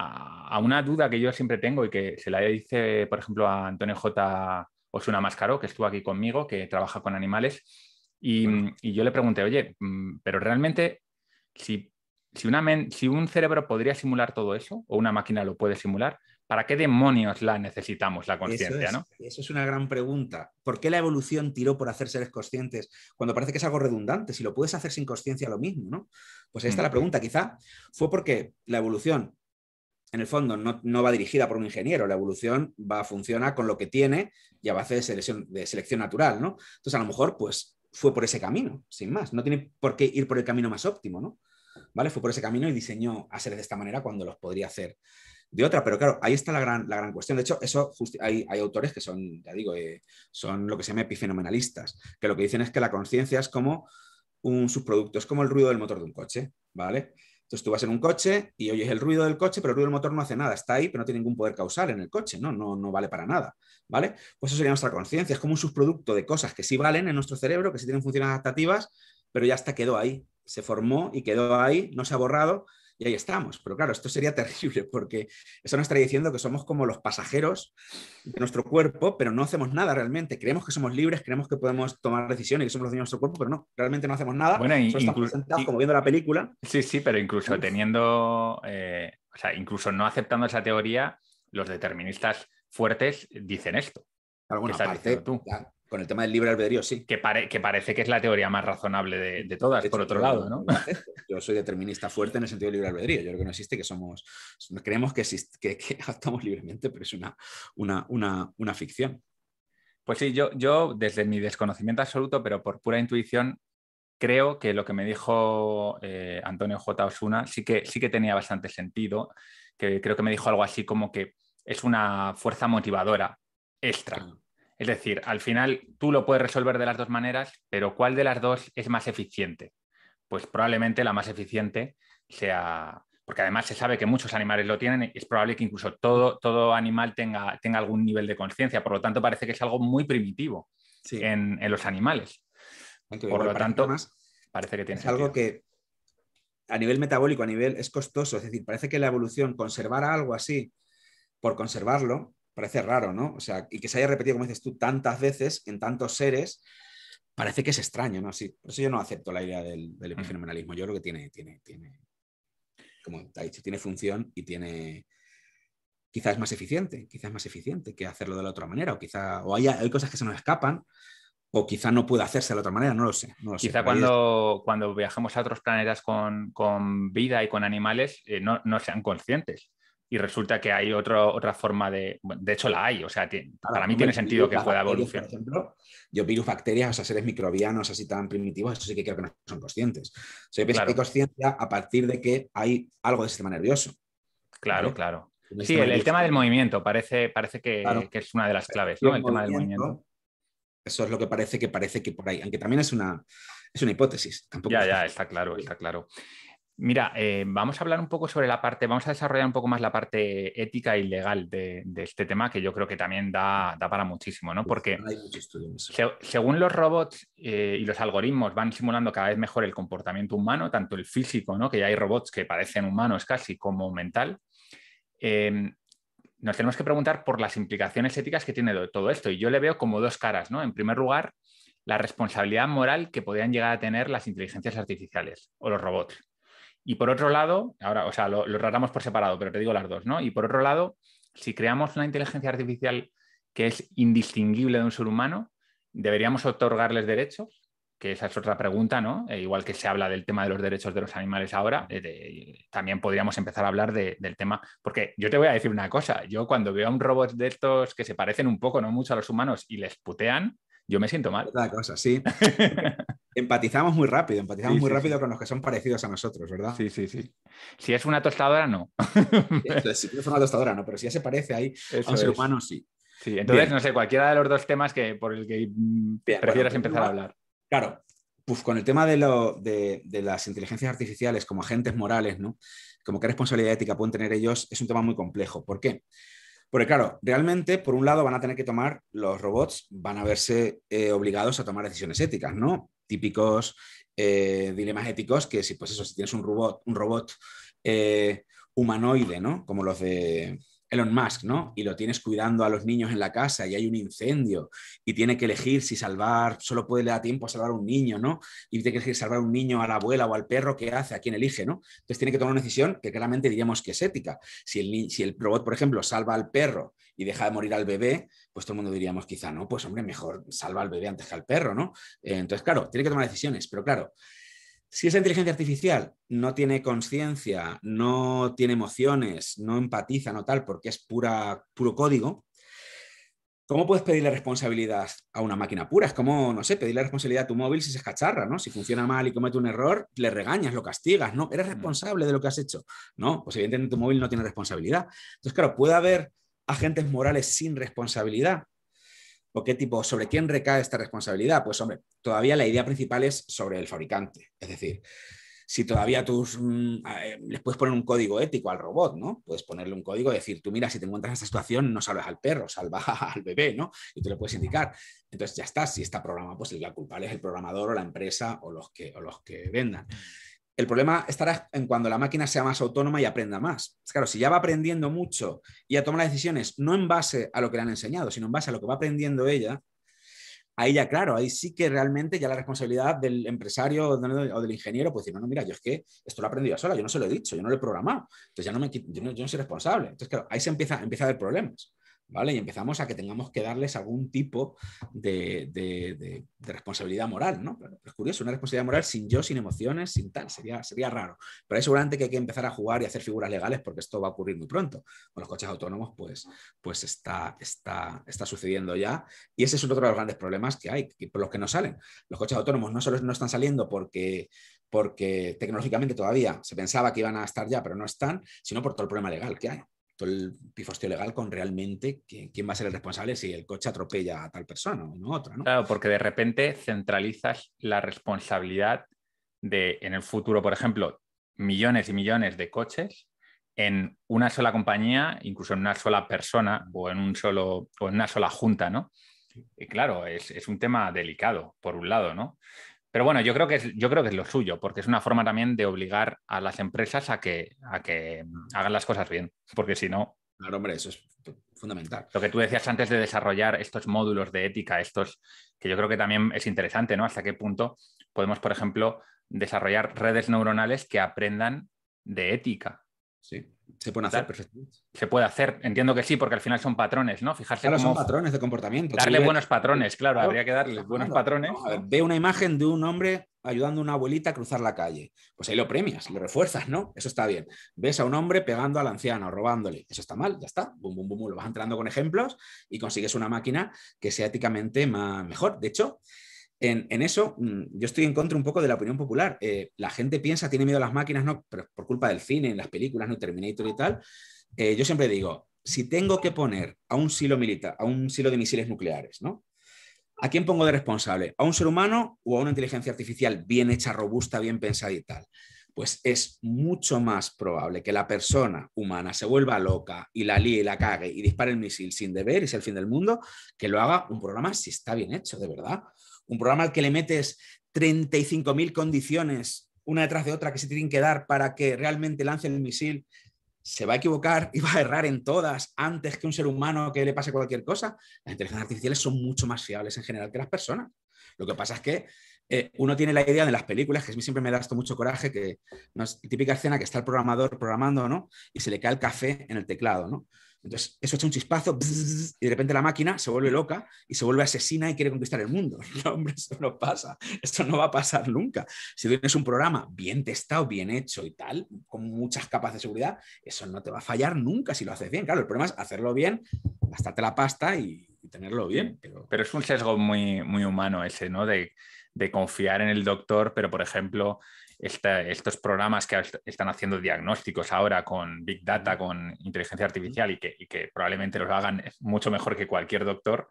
a, una duda que yo siempre tengo y que se la dice, por ejemplo, a Antonio J. Osuna Máscaro, que estuvo aquí conmigo, que trabaja con animales, y, yo le pregunté, oye, mm, pero realmente, si, si un cerebro podría simular todo eso, o una máquina lo puede simular, ¿para qué demonios la necesitamos, la conciencia? Eso, es, eso es una gran pregunta. ¿Por qué la evolución tiró por hacer seres conscientes cuando parece que es algo redundante? Si lo puedes hacer sin conciencia, lo mismo, ¿no? Pues ahí está mm. la pregunta. Quizá fue porque la evolución en el fondo no, va dirigida por un ingeniero, la evolución va, funciona con lo que tiene y a base de selección, de selección natural, ¿no? Entonces, a lo mejor, pues fue por ese camino, sin más, no tiene por qué ir por el camino más óptimo, ¿no? ¿Vale? Fue por ese camino y diseñó a hacer de esta manera cuando los podría hacer de otra, pero claro, ahí está la gran, cuestión. De hecho, eso hay, hay, autores que son, ya digo, eh, son lo que se llama epifenomenalistas, que lo que dicen es que la conciencia es como un subproducto, es como el ruido del motor de un coche, ¿vale? Entonces tú vas en un coche y oyes el ruido del coche, pero el ruido del motor no hace nada, está ahí, pero no tiene ningún poder causal en el coche, ¿no? No, no vale para nada, ¿vale? Pues eso sería nuestra conciencia, es como un subproducto de cosas que sí valen en nuestro cerebro, que sí tienen funciones adaptativas, pero ya hasta quedó ahí, se formó y quedó ahí, no se ha borrado, y ahí estamos. Pero claro, esto sería terrible porque eso nos estaría diciendo que somos como los pasajeros de nuestro cuerpo, pero no hacemos nada realmente. Creemos que somos libres, creemos que podemos tomar decisiones, y que somos los de nuestro cuerpo, pero no, realmente no hacemos nada. Bueno, estamos como viendo la película. Sí, sí, pero incluso teniendo, eh, o sea, incluso no aceptando esa teoría, los deterministas fuertes dicen esto. Alguna parte, tú. Con el tema del libre albedrío, sí. Que, parece que es la teoría más razonable de, todas, por otro lado, Yo soy determinista fuerte en el sentido del libre albedrío. Yo creo que no existe, que somos, creemos que, actuamos libremente, pero es una, ficción. Pues sí, yo, desde mi desconocimiento absoluto, pero por pura intuición, creo que lo que me dijo eh, Antonio J. Osuna sí que, tenía bastante sentido, que creo que me dijo algo así como que es una fuerza motivadora extra. Es decir, al final tú lo puedes resolver de las dos maneras, pero ¿cuál de las dos es más eficiente? Pues probablemente la más eficiente sea, porque además se sabe que muchos animales lo tienen, y es probable que incluso todo, todo animal tenga, tenga algún nivel de conciencia, por lo tanto parece que es algo muy primitivo en, los animales. por lo tanto, parece que tiene... Es algo que a nivel metabólico, a nivel es costoso, es decir, parece que la evolución conservar algo así por conservarlo Parece raro, ¿no? O sea, y que se haya repetido, como dices tú, tantas veces en tantos seres, parece que es extraño, ¿no? Sí, por eso yo no acepto la idea del, del mm. epifenomenalismo. Yo creo que tiene, tiene, tiene, como te ha dicho, tiene función y tiene, quizás es más eficiente, quizás es más eficiente que hacerlo de la otra manera, o quizá, o hay cosas que se nos escapan, o quizá no puede hacerse de la otra manera, no lo sé. No quizá cuando, cuando viajamos a otros planetas con, vida y con animales, eh, no, no, sean conscientes y resulta que hay otra forma de... de hecho, la hay, o sea, para, mí tiene sentido que pueda evolucionar. Por ejemplo, yo virus, bacterias, o sea, seres microbianos así tan primitivos, eso sí que creo que no son conscientes. O sea, yo que hay conciencia a partir de que hay algo de sistema nervioso. Claro, claro. sí, el, tema del movimiento parece, parece que, es una de las claves, ¿no? El, tema del movimiento. Eso es lo que parece que parece que por ahí, aunque también es una, es una hipótesis. ya, ya, está claro, está claro. Mira, eh, vamos a hablar un poco sobre la parte, vamos a desarrollar un poco más la parte ética y legal de, este tema, que yo creo que también da, para muchísimo, ¿no? Porque según los robots eh, y los algoritmos van simulando cada vez mejor el comportamiento humano, tanto el físico, ¿no? Que ya hay robots que parecen humanos casi, como mental. Em, nos tenemos que preguntar por las implicaciones éticas que tiene todo esto. Y yo le veo como dos caras, ¿no? En primer lugar, la responsabilidad moral que podrían llegar a tener las inteligencias artificiales o los robots. Y por otro lado, ahora, o sea, lo, lo tratamos por separado, pero te digo las dos, ¿no? Y por otro lado, si creamos una inteligencia artificial que es indistinguible de un ser humano, ¿deberíamos otorgarles derechos? Que esa es otra pregunta, ¿no? E igual que se habla del tema de los derechos de los animales ahora, eh, también podríamos empezar a hablar del tema, porque yo te voy a decir una cosa, yo cuando veo a un robot de estos que se parecen un poco, no mucho a los humanos, y les putean, yo me siento mal. La cosa, sí. empatizamos muy rápido, empatizamos muy rápido con los que son parecidos a nosotros, ¿verdad? Sí, sí, sí. Si es una tostadora, no. si es una tostadora, no, pero si ya se parece ahí a ser humano, sí. Sí, entonces, no sé, cualquiera de los dos temas que, por el que mm, prefieras pues empezar a hablar. Claro, pues con el tema de, las inteligencias artificiales como agentes morales, ¿no? Como qué responsabilidad ética pueden tener ellos, es un tema muy complejo. ¿Por qué? Porque claro, realmente, por un lado, van a tener que tomar, los robots van a verse eh, obligados a tomar decisiones éticas, ¿no? típicos eh, dilemas éticos que si, pues eso, si tienes un robot, un robot eh, humanoide, ¿no? Como los de Elon Musk, ¿no? Y lo tienes cuidando a los niños en la casa y hay un incendio y tiene que elegir si salvar, solo puede le tiempo a salvar a un niño, ¿no? Y tiene que salvar a un niño, a la abuela o al perro, ¿qué hace? ¿A quién elige, ¿no? Entonces tiene que tomar una decisión que claramente diríamos que es ética. Si el, si el robot, por ejemplo, salva al perro y deja de morir al bebé, pues todo el mundo diríamos quizá, no, pues hombre, mejor salva al bebé antes que al perro, ¿no? Eh, entonces, claro, tiene que tomar decisiones, pero claro, si esa inteligencia artificial no tiene conciencia, no tiene emociones, no empatiza, no tal, porque es pura, puro código, ¿cómo puedes pedirle responsabilidad a una máquina pura? Es como, no sé, pedirle responsabilidad a tu móvil si se escacharra, ¿no? Si funciona mal y comete un error, le regañas, lo castigas, ¿no? Eres mm. responsable de lo que has hecho, ¿no? Pues evidentemente tu móvil no tiene responsabilidad. Entonces, claro, puede haber agentes morales sin responsabilidad, qué tipo, sobre quién recae esta responsabilidad? Pues hombre, todavía la idea principal es sobre el fabricante. Es decir, si todavía tú mm, eh, les puedes poner un código ético al robot, ¿no? Puedes ponerle un código y decir, tú mira, si te encuentras en esta situación, no salvas al perro, salva al bebé, ¿no? Y tú le puedes indicar. Entonces ya está, si está programado, pues el culpable es el programador o la empresa o los que, o los que vendan. El problema estará en cuando la máquina sea más autónoma y aprenda más. Claro, si ya va aprendiendo mucho y ya toma las decisiones no en base a lo que le han enseñado, sino en base a lo que va aprendiendo ella, ahí ya claro, ahí sí que realmente ya la responsabilidad del empresario o del ingeniero puede decir, no, mira, yo es que esto lo he aprendido yo sola, yo no se lo he dicho, yo no lo he programado, entonces ya no me yo no, soy responsable. Entonces, claro, ahí se empieza, empieza a haber problemas. Y empezamos a que tengamos que darles algún tipo de, responsabilidad moral, ¿no? es curioso, una responsabilidad moral sin yo, sin emociones, sin tal, sería, sería raro. Pero es seguramente que hay que empezar a jugar y hacer figuras legales porque esto va a ocurrir muy pronto. Con los coches autónomos, pues, pues está, está sucediendo ya. Y ese es otro de los grandes problemas que hay, por los que no salen. Los coches autónomos no solo no están saliendo porque tecnológicamente todavía se pensaba que iban a estar ya, pero no están, sino por todo el problema legal que hay todo el pifostio legal con realmente quién va a ser el responsable si el coche atropella a tal persona o no otra. ¿no? Claro, porque de repente centralizas la responsabilidad de, en el futuro, por ejemplo, millones y millones de coches en una sola compañía, incluso en una sola persona o en, un solo, o en una sola junta, ¿no? Y claro, es, es, un tema delicado, por un lado, ¿no? Pero bueno, yo creo, que es, yo creo que es lo suyo, porque es una forma también de obligar a las empresas a que, a que mm, hagan las cosas bien, porque si no... Claro, hombre, eso es fundamental. Lo que tú decías antes de desarrollar estos módulos de ética, estos que yo creo que también es interesante, ¿no? Hasta qué punto podemos, por ejemplo, desarrollar redes neuronales que aprendan de ética. Sí. Se pueden hacer perfectamente. Se puede hacer, entiendo que sí, porque al final son patrones, ¿no? Fijarse claro, son patrones de comportamiento. Darle buenos patrones, claro, habría que darles buenos patrones. ve una imagen de un hombre ayudando a una abuelita a cruzar la calle. Pues ahí lo premias, lo refuerzas, ¿no? Eso está bien. Ves a un hombre pegando al anciano, robándole. Eso está mal, ya está. lo vas entrando con ejemplos y consigues una máquina que sea éticamente mejor. De hecho, en, eso mm, yo estoy en contra un poco de la opinión popular. Eh, la gente piensa, tiene miedo a las máquinas, no, pero por culpa del cine, en las películas, no Terminator y tal. Eh, yo siempre digo, si tengo que poner a un silo militar, a un silo de misiles nucleares, ¿no? ¿A quién pongo de responsable? ¿A un ser humano o a una inteligencia artificial bien hecha, robusta, bien pensada y tal? Pues es mucho más probable que la persona humana se vuelva loca y la líe y la cague y dispare el misil sin deber y sea el fin del mundo, que lo haga un programa si está bien hecho, de verdad un programa al que le metes 35.000 condiciones, una detrás de otra, que se tienen que dar para que realmente lance el misil, se va a equivocar y va a errar en todas antes que un ser humano que le pase cualquier cosa. Las inteligencias artificiales son mucho más fiables en general que las personas. Lo que pasa es que eh, uno tiene la idea de las películas, que a mí siempre me da esto mucho coraje, que no es típica escena que está el programador programando, ¿no? Y se le cae el café en el teclado, ¿no? Entonces, eso echa un chispazo y de repente la máquina se vuelve loca y se vuelve asesina y quiere conquistar el mundo. No, hombre, eso no pasa. Esto no va a pasar nunca. Si tienes un programa bien testado, bien hecho y tal, con muchas capas de seguridad, eso no te va a fallar nunca si lo haces bien. Claro, el problema es hacerlo bien, gastarte la pasta y, tenerlo bien. Pero... es un sesgo muy, muy humano ese, ¿no? de confiar en el doctor, pero por ejemplo, estos programas que están haciendo diagnósticos ahora con Big Data, con inteligencia artificial y que, probablemente los hagan mucho mejor que cualquier doctor,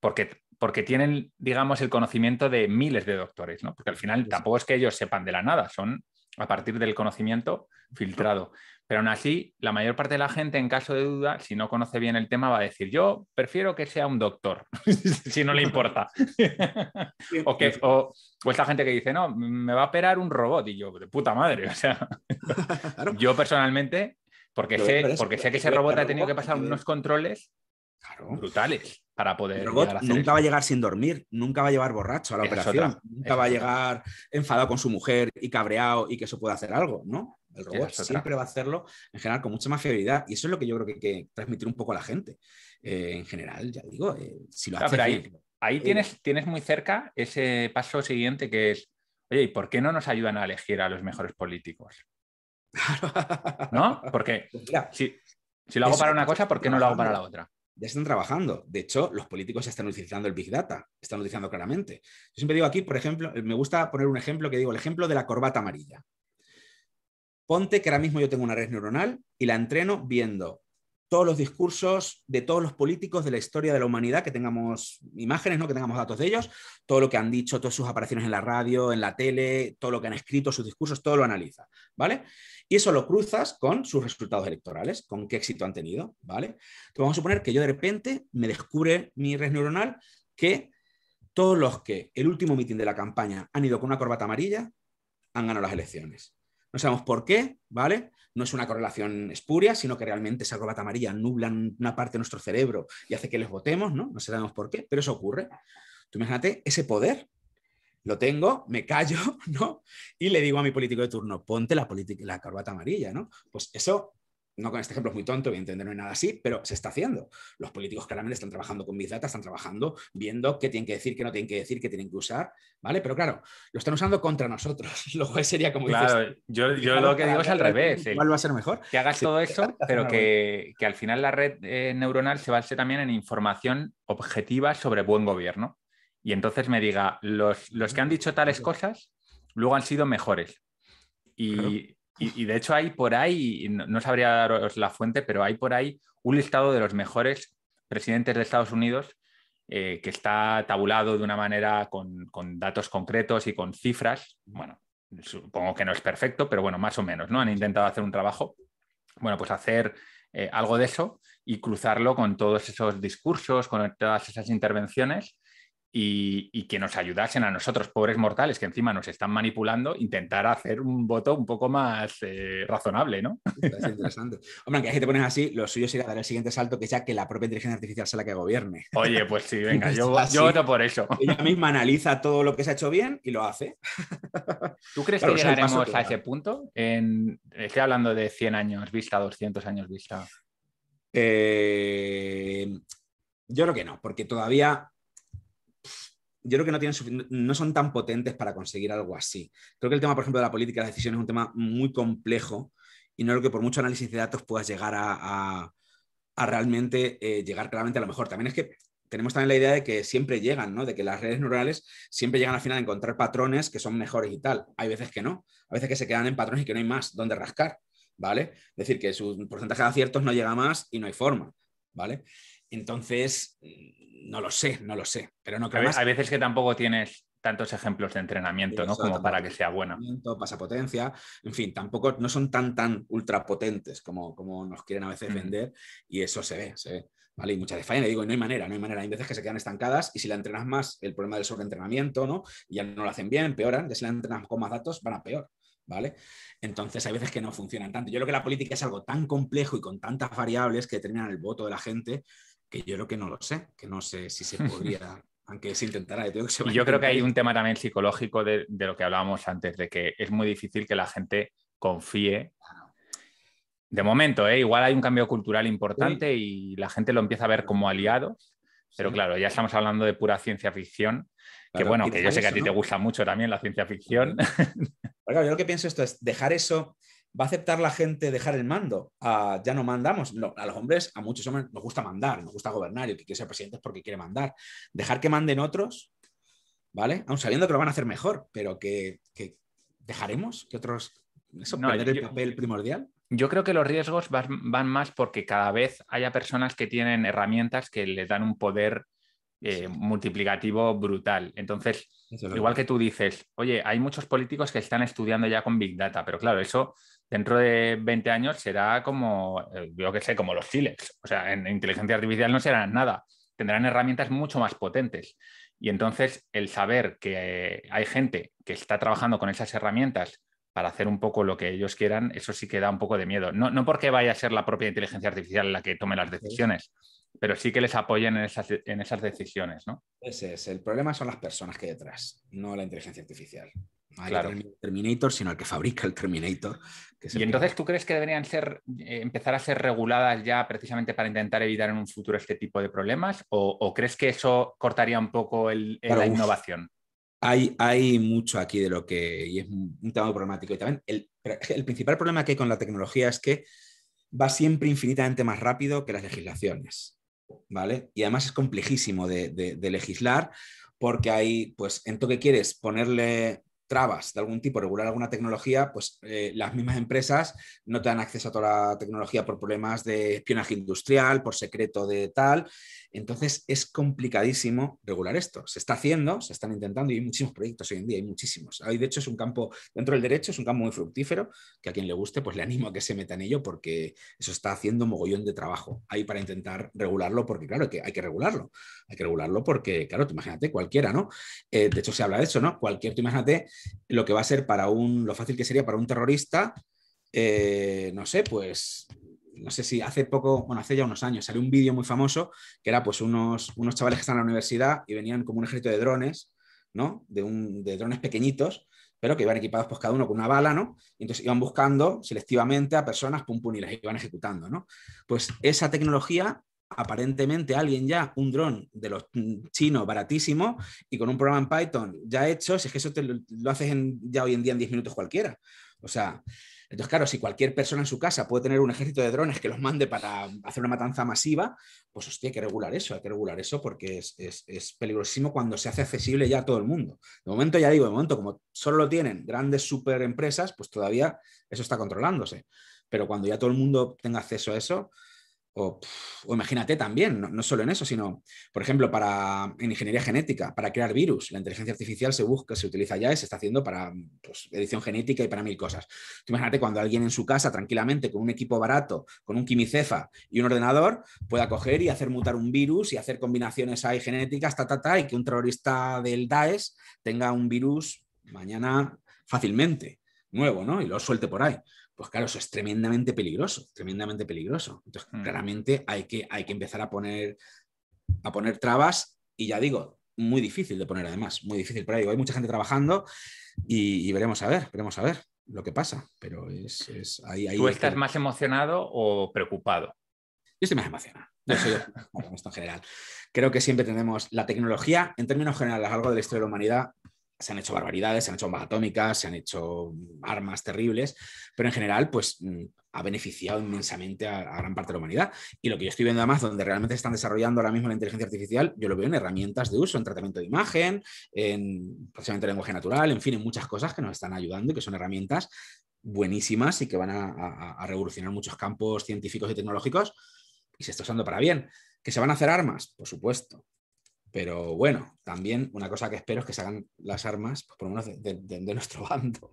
porque, porque, tienen, digamos, el conocimiento de miles de doctores, ¿no? Porque al final tampoco es que ellos sepan de la nada, son a partir del conocimiento filtrado. Pero aún así, la mayor parte de la gente, en caso de duda, si no conoce bien el tema, va a decir, yo prefiero que sea un doctor, si no le importa. o, que, esta gente que dice, no, me va a operar un robot. Y yo, de puta madre, o sea, yo personalmente, porque sé, porque sé que ese robot ha tenido que pasar unos controles brutales para poder. El robot nunca va a llegar sin dormir, nunca va a llevar borracho a la operación, nunca va a llegar enfadado con su mujer y cabreado y que eso pueda hacer algo, ¿no? El robot siempre va a hacerlo en general con mucha más fiabilidad y eso es lo que yo creo que hay que transmitir un poco a la gente. Eh, en general, ya digo, eh, si lo ah, haces. ahí, eh, tienes, tienes muy cerca ese paso siguiente que es, oye, ¿y por qué no nos ayudan a elegir a los mejores políticos? ¿No? Porque pues si, si, lo hago para una cosa, ¿por qué no lo hago para la otra? Ya están trabajando. De hecho, los políticos ya están utilizando el Big Data, están utilizando claramente. Yo siempre digo aquí, por ejemplo, me gusta poner un ejemplo que digo, el ejemplo de la corbata amarilla. Ponte que ahora mismo yo tengo una red neuronal y la entreno viendo todos los discursos de todos los políticos de la historia de la humanidad, que tengamos imágenes, ¿no? que tengamos datos de ellos, todo lo que han dicho, todas sus apariciones en la radio, en la tele, todo lo que han escrito, sus discursos, todo lo analiza, ¿vale? Y eso lo cruzas con sus resultados electorales, con qué éxito han tenido, ¿vale? Entonces vamos a suponer que yo de repente me descubre mi red neuronal que todos los que el último mitin de la campaña han ido con una corbata amarilla han ganado las elecciones no sabemos por qué, ¿vale? No es una correlación espuria, sino que realmente esa corbata amarilla nubla una parte de nuestro cerebro y hace que les votemos, ¿no? No sabemos por qué, pero eso ocurre. Tú imagínate ese poder. Lo tengo, me callo, ¿no? Y le digo a mi político de turno, ponte la, la corbata amarilla, ¿no? Pues eso no con este ejemplo es muy tonto, entender no hay nada así, pero se está haciendo. Los políticos claramente están trabajando con Big Data, están trabajando viendo qué tienen que decir, qué no tienen que decir, qué tienen que usar, ¿vale? Pero claro, lo están usando contra nosotros. Lo cual sería como... Claro, yo, yo lo que digo es al revés. ¿Cuál va a ser mejor? Que hagas todo eso, pero que, al final la red eh, neuronal se base también en información objetiva sobre buen gobierno. Y entonces me diga, los, que han dicho tales cosas, luego han sido mejores. Y... Y, de hecho hay por ahí, no, sabría daros la fuente, pero hay por ahí un listado de los mejores presidentes de Estados Unidos eh, que está tabulado de una manera con, datos concretos y con cifras. Bueno, supongo que no es perfecto, pero bueno, más o menos, ¿no? Han intentado hacer un trabajo. Bueno, pues hacer eh, algo de eso y cruzarlo con todos esos discursos, con todas esas intervenciones y, que nos ayudasen a nosotros, pobres mortales, que encima nos están manipulando, intentar hacer un voto un poco más eh, razonable, ¿no? Es interesante. Hombre, aunque te pones así, lo suyo sería dar el siguiente salto, que sea que la propia inteligencia artificial sea la que gobierne. Oye, pues sí, venga, yo, voto por eso. Ella misma analiza todo lo que se ha hecho bien y lo hace. ¿Tú crees que llegaremos a ese punto? estoy hablando de 100 años vista, 200 años vista. Eh, yo creo que no, porque todavía yo creo que no, tienen, no son tan potentes para conseguir algo así. Creo que el tema, por ejemplo, de la política de decisión decisiones es un tema muy complejo y no creo que por mucho análisis de datos puedas llegar a, realmente eh, llegar claramente a lo mejor. También es que tenemos también la idea de que siempre llegan, ¿no? De que las redes neurales siempre llegan al final a encontrar patrones que son mejores y tal. Hay veces que no, a veces que se quedan en patrones y que no hay más donde rascar, ¿vale? Es decir, que su porcentaje de aciertos no llega más y no hay forma, ¿vale? Entonces, no lo sé, no lo sé, pero no creo. Hay veces que tampoco tienes tantos ejemplos de entrenamiento, ¿no? Como para que sea buena. Pasa potencia, en fin, tampoco no son tan tan ultra potentes como, como nos quieren a veces vender y eso se ve, se ve. ¿Vale? Y muchas veces le digo, no hay manera, no hay manera. Hay veces que se quedan estancadas y si la entrenas más, el problema del sobreentrenamiento, ¿no? ya no lo hacen bien, empeoran, si la entrenas con más datos, van a peor. ¿vale? Entonces hay veces que no funcionan tanto. Yo creo que la política es algo tan complejo y con tantas variables que determinan el voto de la gente que yo creo que no lo sé, que no sé si se podría, aunque se intentara Yo, yo creo que hay un tema también psicológico de, lo que hablábamos antes, de que es muy difícil que la gente confíe. De momento, ¿eh? igual hay un cambio cultural importante y la gente lo empieza a ver como aliado, pero claro, ya estamos hablando de pura ciencia ficción, que bueno, que yo sé que a ti te gusta mucho también la ciencia ficción. yo lo que pienso esto es dejar eso, ¿Va a aceptar la gente dejar el mando? Ah, ya no mandamos. a los hombres, a muchos hombres, nos gusta mandar, nos gusta gobernar y que quiere ser presidente es porque quiere mandar. Dejar que manden otros, ¿vale? aún sabiendo que lo van a hacer mejor, pero que, dejaremos que otros. Eso, el papel primordial. Yo creo que los riesgos van, más porque cada vez haya personas que tienen herramientas que les dan un poder eh, multiplicativo brutal. Entonces, igual que tú dices, oye, hay muchos políticos que están estudiando ya con Big Data, pero claro, eso dentro de 20 años será como, eh, yo que sé, como los chiles. O sea, en inteligencia artificial no serán nada. Tendrán herramientas mucho más potentes. Y entonces el saber que hay gente que está trabajando con esas herramientas para hacer un poco lo que ellos quieran, eso sí que da un poco de miedo. No, porque vaya a ser la propia inteligencia artificial la que tome las decisiones, pero sí que les apoyen en esas, en esas decisiones, ¿no? Ese es, el problema son las personas que hay detrás, no la inteligencia artificial. No Terminator, sino el que fabrica el Terminator. y entonces tú crees que deberían ser, eh, empezar a ser reguladas ya precisamente para intentar evitar en un futuro este tipo de problemas? ¿O, crees que eso cortaría un poco la innovación? Hay, hay, mucho aquí de lo que. y es un tema problemático. Y también el, principal problema que hay con la tecnología es que va siempre infinitamente más rápido que las legislaciones. ¿Vale? Y además es complejísimo de, legislar porque hay, pues, en tu que quieres ponerle trabas de algún tipo, regular alguna tecnología, pues eh, las mismas empresas no te dan acceso a toda la tecnología por problemas de espionaje industrial, por secreto de tal, entonces es complicadísimo regular esto. Se está haciendo, se están intentando y hay muchísimos proyectos hoy en día, hay muchísimos. hay de hecho es un campo, dentro del derecho es un campo muy fructífero, que a quien le guste pues le animo a que se meta en ello porque eso está haciendo mogollón de trabajo ahí para intentar regularlo porque claro, que hay que regularlo. Hay que regularlo porque claro, te imagínate cualquiera, ¿no? Eh, de hecho se habla de eso, ¿no? Cualquier, tú imagínate lo que va a ser para un, lo fácil que sería para un terrorista eh, no sé, pues no sé si hace poco, bueno, hace ya unos años, salió un vídeo muy famoso que era pues unos, unos chavales que están en la universidad y venían como un ejército de drones, ¿no? De, un, de drones pequeñitos, pero que iban equipados pues cada uno con una bala, ¿no? Y entonces iban buscando selectivamente a personas, pum, pum, y las iban ejecutando, ¿no? Pues esa tecnología aparentemente alguien ya, un dron de los mm, chinos baratísimo y con un programa en Python ya hecho, si es que eso lo, haces en, ya hoy en día en 10 minutos cualquiera. O sea, entonces, claro, si cualquier persona en su casa puede tener un ejército de drones que los mande para hacer una matanza masiva, pues hostia, hay que regular eso, hay que regular eso porque es, peligrosísimo cuando se hace accesible ya a todo el mundo. De momento, ya digo, de momento, como solo lo tienen grandes superempresas, pues todavía eso está controlándose. Pero cuando ya todo el mundo tenga acceso a eso, o, imagínate también, no, solo en eso, sino, por ejemplo, para, en ingeniería genética, para crear virus, la inteligencia artificial se busca, se utiliza ya y se está haciendo para pues, edición genética y para mil cosas. imagínate cuando alguien en su casa, tranquilamente, con un equipo barato, con un quimicefa y un ordenador, pueda coger y hacer mutar un virus y hacer combinaciones ahí genéticas, ta, y que un terrorista del Daesh tenga un virus mañana fácilmente, nuevo, ¿no? Y lo suelte por ahí pues claro, eso es tremendamente peligroso, tremendamente peligroso. Entonces, mm. claramente hay que, hay que empezar a poner, a poner trabas y ya digo, muy difícil de poner además, muy difícil. Pero digo, hay mucha gente trabajando y, veremos a ver, veremos a ver lo que pasa. Pero es, ahí, ahí ¿Tú estás más emocionado o preocupado? Yo estoy más emocionado. esto en general. Creo que siempre tenemos la tecnología, en términos generales, algo de la historia de la humanidad, se han hecho barbaridades, se han hecho bombas atómicas, se han hecho mm, armas terribles, pero en general, pues mm, ha beneficiado inmensamente a, gran parte de la humanidad. Y lo que yo estoy viendo además, donde realmente se están desarrollando ahora mismo la inteligencia artificial, yo lo veo en herramientas de uso, en tratamiento de imagen, en precisamente lenguaje natural, en fin, en muchas cosas que nos están ayudando y que son herramientas buenísimas y que van a, a revolucionar muchos campos científicos y tecnológicos y se está usando para bien. ¿Que se van a hacer armas? Por supuesto. Pero bueno, también una cosa que espero es que se hagan las armas, pues por lo menos de, nuestro bando.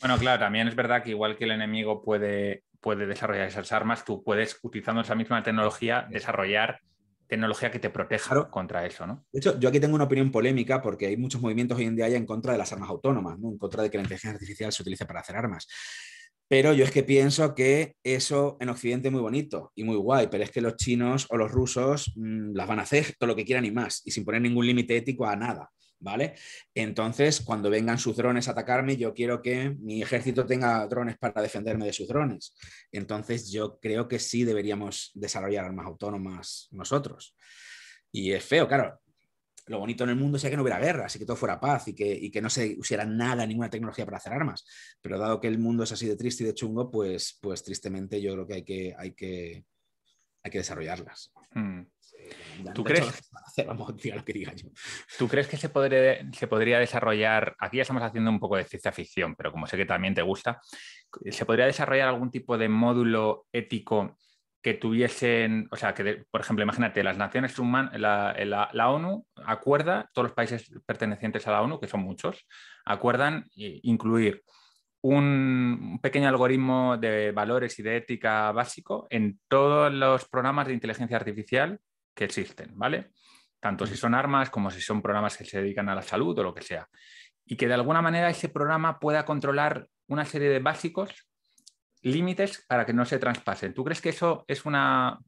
bueno, claro, también es verdad que igual que el enemigo puede, puede desarrollar esas armas, tú puedes, utilizando esa misma tecnología, desarrollar tecnología que te proteja contra eso, ¿no? De hecho, yo aquí tengo una opinión polémica porque hay muchos movimientos hoy en día en contra de las armas autónomas, en contra de que la inteligencia artificial se utilice para hacer armas. Pero yo es que pienso que eso en Occidente es muy bonito y muy guay, pero es que los chinos o los rusos mm, las van a hacer todo lo que quieran y más, y sin poner ningún límite ético a nada, ¿vale? Entonces, cuando vengan sus drones a atacarme, yo quiero que mi ejército tenga drones para defenderme de sus drones. Entonces, yo creo que sí deberíamos desarrollar armas autónomas nosotros. Y es feo, claro lo bonito en el mundo sería que no hubiera guerra, así que todo fuera paz y que, no se usara nada, ninguna tecnología para hacer armas. Pero dado que el mundo es así de triste y de chungo, pues, pues tristemente yo creo que hay que, desarrollarlas. Hmm. ¿Tú crees? que ¿Tú crees que se podría desarrollar, aquí ya estamos haciendo un poco de ciencia ficción, pero como sé que también te gusta, ¿se podría desarrollar algún tipo de módulo ético que tuviesen, o sea, que, por ejemplo, imagínate, las Naciones Unidas, la, la, ONU acuerda, todos los países pertenecientes a la ONU, que son muchos, acuerdan eh, incluir un pequeño algoritmo de valores y de ética básico en todos los programas de inteligencia artificial que existen, ¿vale? Tanto si son armas como si son programas que se dedican a la salud o lo que sea. Y que de alguna manera ese programa pueda controlar una serie de básicos límites para que no se traspasen. ¿Tú crees que eso es una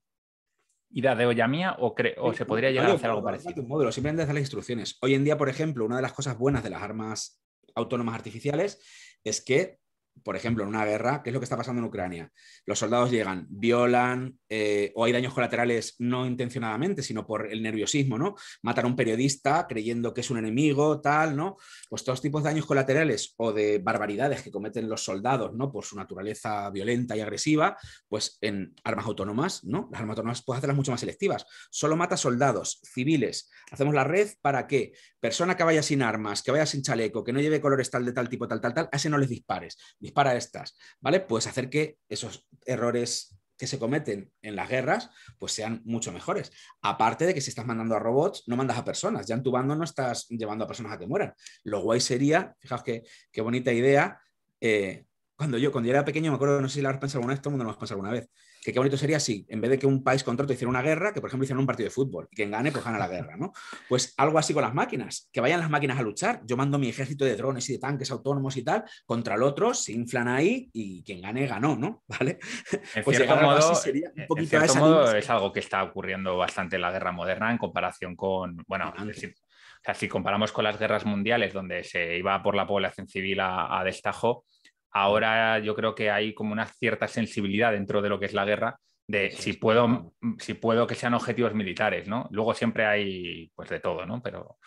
idea de olla mía o, o se podría llegar a hacer algo parecido? simplemente hacer las instrucciones. Hoy en día, por ejemplo, una de las cosas buenas de las armas autónomas artificiales es que por ejemplo, en una guerra, ¿qué es lo que está pasando en Ucrania? Los soldados llegan, violan eh, o hay daños colaterales no intencionadamente, sino por el nerviosismo, ¿no? Matan a un periodista creyendo que es un enemigo, tal, ¿no? Pues todos tipos de daños colaterales o de barbaridades que cometen los soldados, ¿no? Por su naturaleza violenta y agresiva, pues en armas autónomas, ¿no? Las armas autónomas puedes hacerlas mucho más selectivas. Solo mata soldados, civiles. Hacemos la red para que persona que vaya sin armas, que vaya sin chaleco, que no lleve colores tal de tal tipo, tal, tal, tal, a ese no les dispares dispara estas, ¿vale? Pues hacer que esos errores que se cometen en las guerras, pues sean mucho mejores. Aparte de que si estás mandando a robots, no mandas a personas. Ya en tu bando no estás llevando a personas a que mueran. Lo guay sería, fijaos qué, bonita idea. Eh, cuando yo, cuando era pequeño, me acuerdo, no sé si la has pensado alguna vez, todo el mundo lo has pensado alguna vez que qué bonito sería si, en vez de que un país contrato hiciera una guerra, que por ejemplo hicieran un partido de fútbol, y quien gane, pues gana la guerra, ¿no? Pues algo así con las máquinas, que vayan las máquinas a luchar. Yo mando mi ejército de drones y de tanques autónomos y tal contra el otro, se inflan ahí y quien gane, ganó, ¿no? ¿Vale? En pues cierto modo, es algo que está ocurriendo bastante en la guerra moderna en comparación con, bueno, o si comparamos con las guerras mundiales, donde se iba por la población civil a destajo, Ahora yo creo que hay como una cierta sensibilidad dentro de lo que es la guerra de si puedo, si puedo que sean objetivos militares, ¿no? Luego siempre hay pues de todo, ¿no? Pero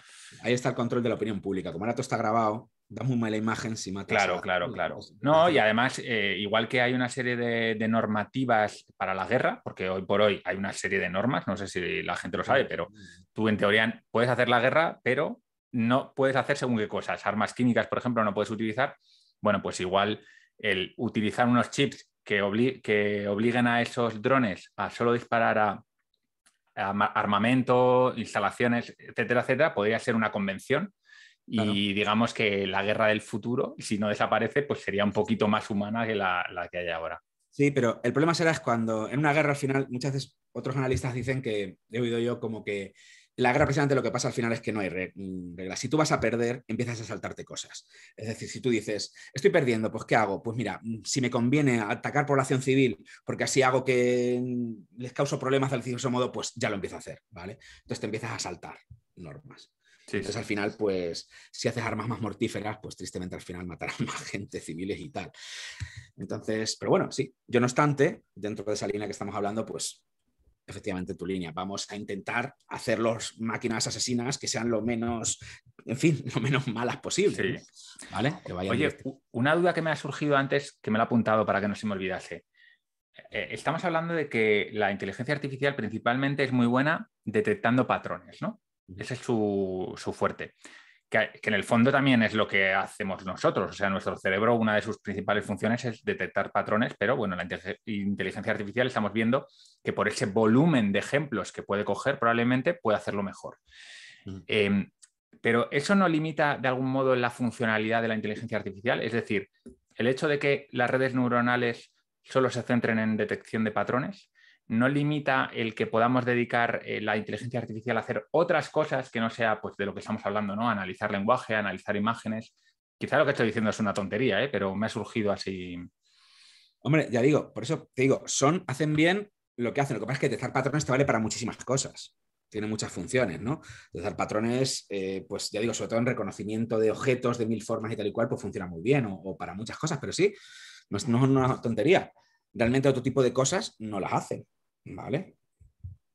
ahí está el control de la opinión pública. Como ahora todo está grabado, da muy mala imagen si matas. Claro, claro, claro. No, y además, eh, igual que hay una serie de, normativas para la guerra, porque hoy por hoy hay una serie de normas, no sé si la gente lo sabe, pero tú en teoría puedes hacer la guerra, pero no puedes hacer según qué cosas. Armas químicas, por ejemplo, no puedes utilizar bueno, pues igual el utilizar unos chips que, obliguen a esos drones a solo disparar a, armamento, instalaciones, etcétera, etcétera, podría ser una convención. Y digamos que la guerra del futuro, si no desaparece, pues sería un poquito más humana que la, que hay ahora. Sí, pero el problema será es cuando en una guerra al final, muchas veces otros analistas dicen que, he oído yo como que la guerra precisamente lo que pasa al final es que no hay mm, reglas. Si tú vas a perder, empiezas a saltarte cosas. Es decir, si tú dices, estoy perdiendo, pues ¿qué hago? Pues mira, mm, si me conviene atacar población civil porque así hago que mm, les causo problemas de cierto modo, pues ya lo empiezo a hacer, ¿vale? Entonces te empiezas a saltar normas. Entonces al final, pues si haces armas más mortíferas, pues tristemente al final matarás más gente, civiles y tal. Entonces, pero bueno, sí, yo no obstante, dentro de esa línea que estamos hablando, pues efectivamente tu línea. Vamos a intentar hacer las máquinas asesinas que sean lo menos, en fin, lo menos malas posible. ¿Vale? Oye, una duda que me ha surgido antes, que me lo he apuntado para que no se me olvidase. Eh, eh, estamos hablando de que la inteligencia artificial principalmente es muy buena detectando patrones, ¿no? Ese es su fuerte que, en el fondo también es lo que hacemos nosotros. O sea, nuestro cerebro, una de sus principales funciones es detectar patrones, pero bueno, la inteligencia artificial estamos viendo que por ese volumen de ejemplos que puede coger, probablemente puede hacerlo mejor. Mm. Em, pero eso no limita de algún modo la funcionalidad de la inteligencia artificial. Es decir, el hecho de que las redes neuronales solo se centren en detección de patrones, no limita el que podamos dedicar eh, la inteligencia artificial a hacer otras cosas que no sea pues, de lo que estamos hablando, ¿no? Analizar lenguaje, analizar imágenes. Quizá lo que estoy diciendo es una tontería, ¿eh? pero me ha surgido así. Hombre, ya digo, por eso te digo, son, hacen bien lo que hacen. Lo que pasa es que detectar patrones te vale para muchísimas cosas. Tiene muchas funciones, ¿no? Detectar patrones, eh, pues ya digo, sobre todo en reconocimiento de objetos de mil formas y tal y cual, pues funciona muy bien o, para muchas cosas, pero sí, no es una tontería. Realmente otro tipo de cosas no las hacen. ¿Vale?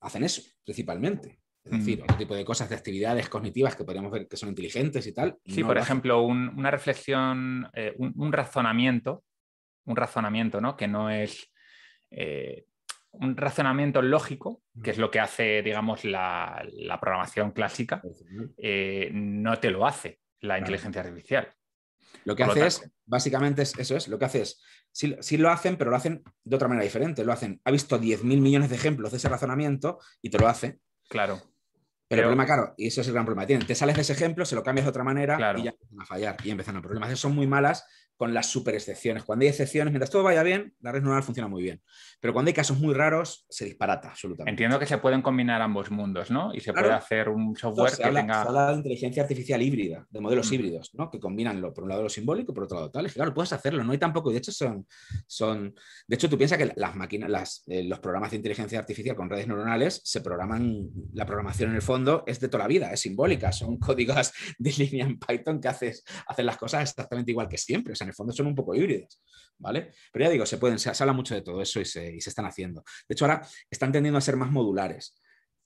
Hacen eso, principalmente. Es decir, mm. otro tipo de cosas, de actividades cognitivas que podríamos ver que son inteligentes y tal. Sí, por ejemplo, una reflexión, eh, un, razonamiento, un razonamiento, ¿no? Que no es eh, un razonamiento lógico, que es lo que hace, digamos, la, programación clásica, eh, no te lo hace la inteligencia artificial. Lo que hace es, básicamente eso es, lo que hace es, sí, lo hacen, pero lo hacen de otra manera diferente. Lo hacen, ha visto 10.000 millones de ejemplos de ese razonamiento y te lo hace. Claro. Pero, el problema, claro, y eso es el gran problema. Tienen, te sales de ese ejemplo, se lo cambias de otra manera y ya empiezan a fallar y empiezan a problemas. Son muy malas con las super excepciones. Cuando hay excepciones, mientras todo vaya bien, la red neuronal funciona muy bien. Pero cuando hay casos muy raros, se disparata absolutamente. Entiendo que se pueden combinar ambos mundos, ¿no? Y se puede hacer un software que tenga. inteligencia artificial híbrida, de modelos mm. híbridos, ¿no? Que combinan lo, por un lado lo simbólico, por otro lado tal. claro, puedes hacerlo, ¿no? hay tampoco, de hecho, son. son... De hecho, tú piensas que las máquinas, eh, los programas de inteligencia artificial con redes neuronales se programan. La programación en el fondo es de toda la vida, es simbólica, son códigos de línea en Python que haces, hacen las cosas exactamente igual que siempre el fondo son un poco híbridas, ¿vale? Pero ya digo, se pueden, se, habla mucho de todo eso y se, están haciendo. De hecho, ahora están tendiendo a ser más modulares.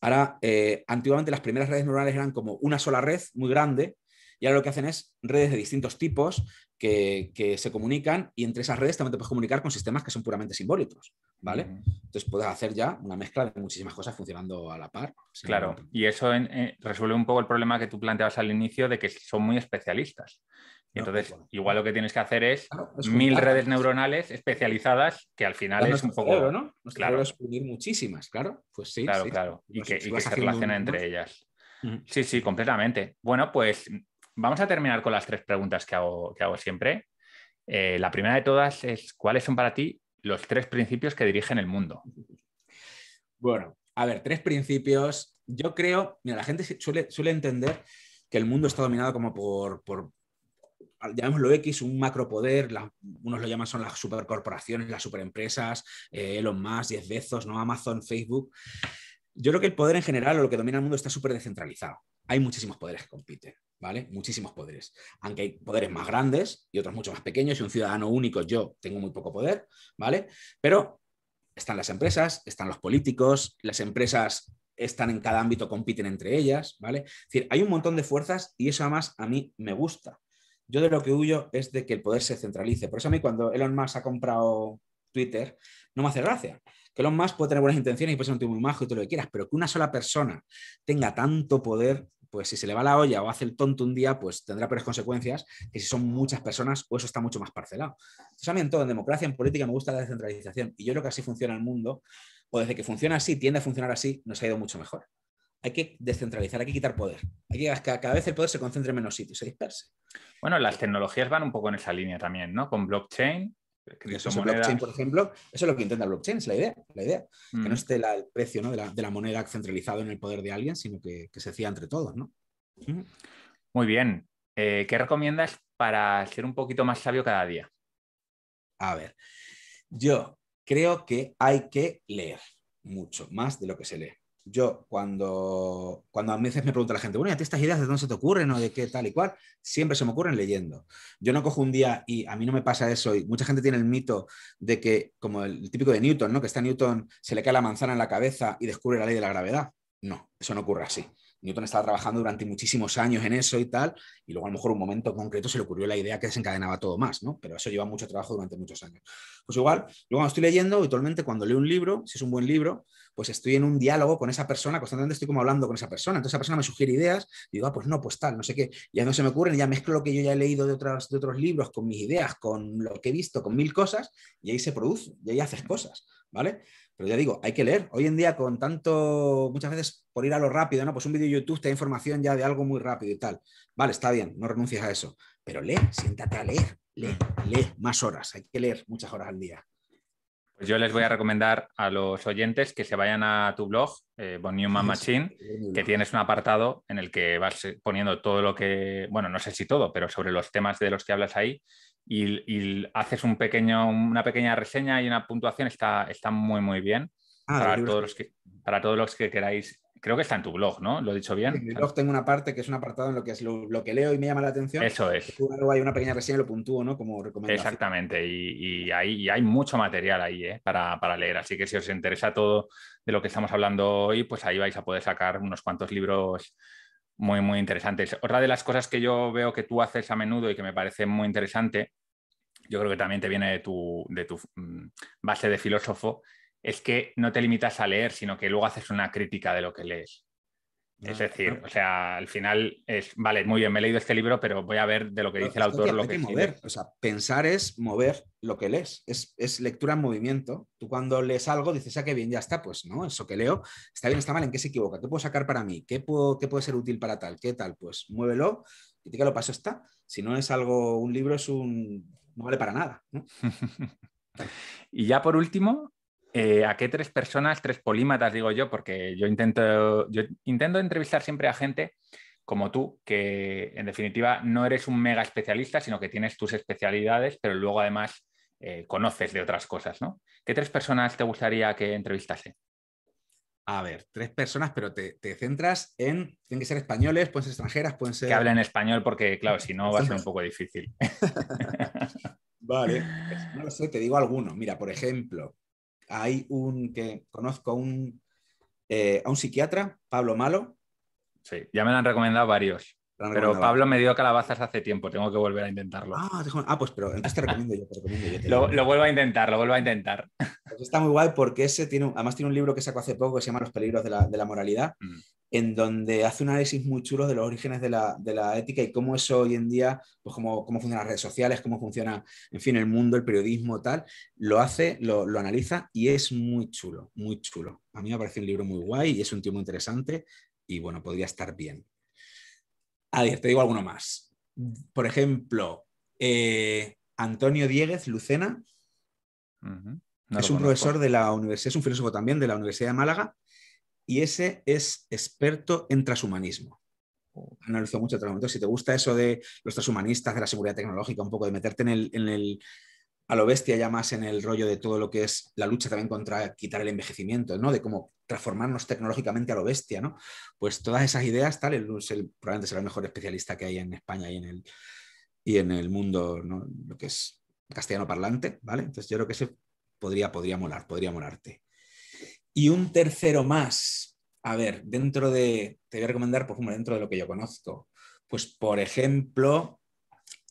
Ahora, eh, antiguamente las primeras redes neuronales eran como una sola red muy grande y ahora lo que hacen es redes de distintos tipos que, se comunican y entre esas redes también te puedes comunicar con sistemas que son puramente simbólicos, ¿vale? Entonces puedes hacer ya una mezcla de muchísimas cosas funcionando a la par. Claro, y eso eh, resuelve un poco el problema que tú planteabas al inicio de que son muy especialistas entonces, igual lo que tienes que hacer es, mil redes neuronales especializadas que al final es un poco. ¿no? claro. es unir muchísimas, claro. Pues sí. Claro, claro. Y, pues que, y se entre ellas. Sí, sí, completamente. Bueno, pues vamos a terminar con las tres preguntas que hago, que hago siempre. Eh, la primera de todas es: ¿cuáles son para ti los tres principios que dirigen el mundo? Bueno, a ver, tres principios. Yo creo, mira, la gente suele, suele entender que el mundo está dominado como por llamémoslo X, un macropoder, unos lo llaman son las supercorporaciones, las superempresas, los eh, Elon Musk, 10 Bezos, ¿no? Amazon, Facebook. Yo creo que el poder en general o lo que domina el mundo está súper descentralizado. Hay muchísimos poderes que compiten, ¿vale? Muchísimos poderes. Aunque hay poderes más grandes y otros mucho más pequeños. Y un ciudadano único, yo tengo muy poco poder, ¿vale? Pero están las empresas, están los políticos, las empresas están en cada ámbito, compiten entre ellas, ¿vale? Es decir, hay un montón de fuerzas y eso además a mí me gusta, yo de lo que huyo es de que el poder se centralice. Por eso a mí cuando Elon Musk ha comprado Twitter, no me hace gracia. Que Elon Musk puede tener buenas intenciones y puede ser un tipo muy majo y todo lo que quieras, pero que una sola persona tenga tanto poder, pues si se le va la olla o hace el tonto un día, pues tendrá peores consecuencias que si son muchas personas o eso está mucho más parcelado. Entonces a mí en todo, en democracia, en política, me gusta la descentralización y yo creo que así funciona el mundo, o desde que funciona así, tiende a funcionar así, nos ha ido mucho mejor hay que descentralizar, hay que quitar poder. Hay que cada vez el poder se concentre en menos sitios, se disperse. Bueno, las tecnologías van un poco en esa línea también, ¿no? Con blockchain. Blockchain, por ejemplo, eso es lo que intenta blockchain, es la idea, la idea. Que no mm. esté el precio de, la, moneda centralizado en el poder de alguien, sino que, se cía entre todos, ¿no? Mm. Muy bien. Eh, ¿Qué recomiendas para ser un poquito más sabio cada día? A ver, yo creo que hay que leer mucho más de lo que se lee yo cuando, cuando a veces me pregunta la gente, bueno, ¿y a estas ideas de dónde se te ocurren o de qué tal y cual? Siempre se me ocurren leyendo. Yo no cojo un día y a mí no me pasa eso y mucha gente tiene el mito de que, como el típico de Newton, ¿no? Que está Newton, se le cae la manzana en la cabeza y descubre la ley de la gravedad. No, eso no ocurre así. Newton estaba trabajando durante muchísimos años en eso y tal, y luego a lo mejor un momento concreto se le ocurrió la idea que desencadenaba todo más, ¿no? Pero eso lleva mucho trabajo durante muchos años. Pues igual, luego cuando estoy leyendo, habitualmente cuando leo un libro, si es un buen libro, pues estoy en un diálogo con esa persona, constantemente estoy como hablando con esa persona. Entonces esa persona me sugiere ideas, y digo, ah, pues no, pues tal, no sé qué, ya no se me ocurren, ya mezclo lo que yo ya he leído de, de otros libros con mis ideas, con lo que he visto, con mil cosas, y ahí se produce, y ahí haces cosas, ¿vale? Pero ya digo, hay que leer. Hoy en día con tanto, muchas veces por ir a lo rápido, ¿no? Pues un vídeo de YouTube te da información ya de algo muy rápido y tal. Vale, está bien, no renuncies a eso. Pero lee, siéntate a leer, lee, lee más horas. Hay que leer muchas horas al día. Pues yo les voy a recomendar a los oyentes que se vayan a tu blog, eh, human Machine, que tienes un apartado en el que vas poniendo todo lo que, bueno, no sé si todo, pero sobre los temas de los que hablas ahí y, haces una pequeña reseña y una puntuación, está, está muy, muy bien. Ah, para, todos los para todos los que queráis creo que está en tu blog, ¿no? ¿Lo he dicho bien? En mi blog tengo una parte que es un apartado en lo que es lo, que leo y me llama la atención. Eso es. Luego hay una pequeña reseña y lo puntúo, ¿no? Como recomendación. Exactamente, y, hay, mucho material ahí ¿eh? para, leer, así que si os interesa todo de lo que estamos hablando hoy, pues ahí vais a poder sacar unos cuantos libros muy, muy interesantes. Otra de las cosas que yo veo que tú haces a menudo y que me parece muy interesante, yo creo que también te viene de tu mm, base de filósofo, es que no te limitas a leer, sino que luego haces una crítica de lo que lees. es decir, o sea, al final es, vale, muy bien, me he leído este libro, pero voy a ver de lo que dice el autor lo que... O sea, pensar es mover lo que lees, es, lectura en movimiento. Tú cuando lees algo dices, ah, qué bien, ya está, pues no, eso que leo, está bien, está mal, ¿en qué se equivoca? ¿Qué puedo sacar para mí? ¿Qué, puedo, puede ser útil para tal? ¿Qué tal? Pues muévelo, lo paso está. Si no es algo, un libro es un... no vale para nada. y ya por último, eh, ¿a qué tres personas, tres polímatas, digo yo? Porque yo intento, yo intento entrevistar siempre a gente como tú, que en definitiva no eres un mega especialista, sino que tienes tus especialidades, pero luego además eh, conoces de otras cosas, ¿no? ¿Qué tres personas te gustaría que entrevistase? A ver, tres personas, pero te, te centras en. Tienen que ser españoles, pueden ser extranjeras, pueden ser. Que hablen español, porque, claro, si no va a ser un poco difícil. vale. Pues, no lo sé, te digo alguno. Mira, por ejemplo, hay un que conozco a un, eh, un psiquiatra, Pablo Malo. Sí, ya me lo han recomendado varios. Pero Pablo me dio calabazas hace tiempo, tengo que volver a intentarlo. Ah, ah pues pero entonces te recomiendo yo, lo, vuelvo a intentar, lo vuelvo a intentar. Pues está muy guay porque ese tiene, además tiene un libro que sacó hace poco que se llama Los peligros de la, moralidad, mm. en donde hace un análisis muy chulo de los orígenes de la, ética y cómo eso hoy en día, pues cómo, funcionan las redes sociales, cómo funciona, en fin, el mundo, el periodismo, tal. Lo hace, lo, lo analiza y es muy chulo, muy chulo. A mí me parece un libro muy guay y es un tío muy interesante y bueno, podría estar bien. A ver, te digo alguno más. Por ejemplo, eh, Antonio Dieguez Lucena. es un profesor de la universidad, es un filósofo también de la Universidad de Málaga, y ese es experto en transhumanismo. Analizo mucho trashumanismo. Si te gusta eso de los transhumanistas, de la seguridad tecnológica, un poco de meterte el, en el a lo bestia ya más en el rollo de todo lo que es la lucha también contra quitar el envejecimiento, ¿no? De cómo transformarnos tecnológicamente a lo bestia, ¿no? Pues todas esas ideas, tal, el, probablemente será el mejor especialista que hay en España y en el, y en el mundo, ¿no? lo que es castellano parlante, ¿vale? Entonces yo creo que se podría, podría molar, podría molarte. Y un tercero más, a ver, dentro de, te voy a recomendar, por dentro de lo que yo conozco, pues por ejemplo,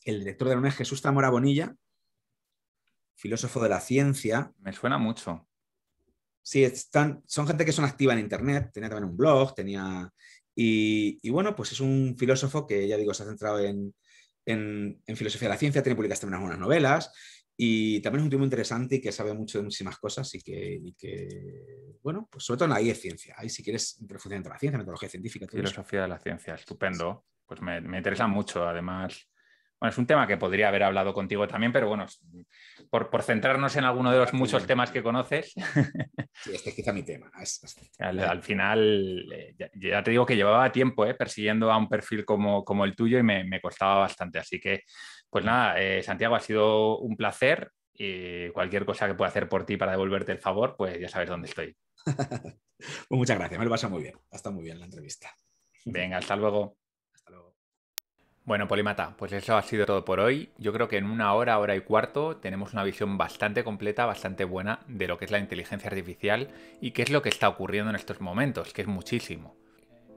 el director de la UNED, Jesús Zamora Bonilla, filósofo de la ciencia. Me suena mucho. Sí, están, son gente que son activa en Internet, tenía también un blog, tenía... Y, bueno, pues es un filósofo que, ya digo, se ha centrado en, en, filosofía de la ciencia, tiene publicadas también algunas novelas y también es un tipo interesante y que sabe mucho de muchísimas cosas y que, bueno, pues sobre todo en ahí es ciencia. Ahí si quieres profundizar en la ciencia, metodología científica. Filosofía de la ciencia, estupendo. Pues me, me interesa mucho. Además, bueno, es un tema que podría haber hablado contigo también, pero bueno, por, centrarnos en alguno de los muchos temas que conoces. Sí, este es quizá mi tema. Este. Al, final, eh, ya, te digo que llevaba tiempo eh, persiguiendo a un perfil como, el tuyo y me, costaba bastante. Así que, pues nada, eh, Santiago, ha sido un placer y cualquier cosa que pueda hacer por ti para devolverte el favor, pues ya sabes dónde estoy. Pues muchas gracias, me lo pasa muy bien. Ha estado muy bien la entrevista. Venga, hasta luego. Bueno, Polimata, pues eso ha sido todo por hoy. Yo creo que en una hora, hora y cuarto, tenemos una visión bastante completa, bastante buena de lo que es la inteligencia artificial y qué es lo que está ocurriendo en estos momentos, que es muchísimo.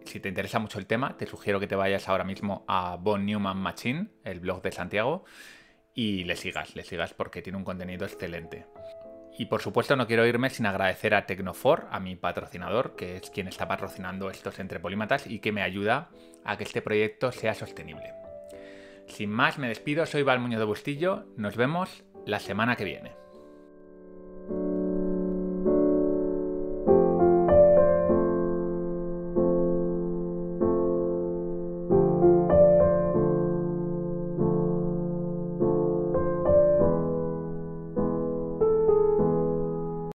Si te interesa mucho el tema, te sugiero que te vayas ahora mismo a Von Newman Machine, el blog de Santiago, y le sigas, le sigas porque tiene un contenido excelente. Y por supuesto no quiero irme sin agradecer a Tecnofor, a mi patrocinador, que es quien está patrocinando estos entrepolímatas y que me ayuda a que este proyecto sea sostenible. Sin más, me despido, soy Balmuño de Bustillo, nos vemos la semana que viene.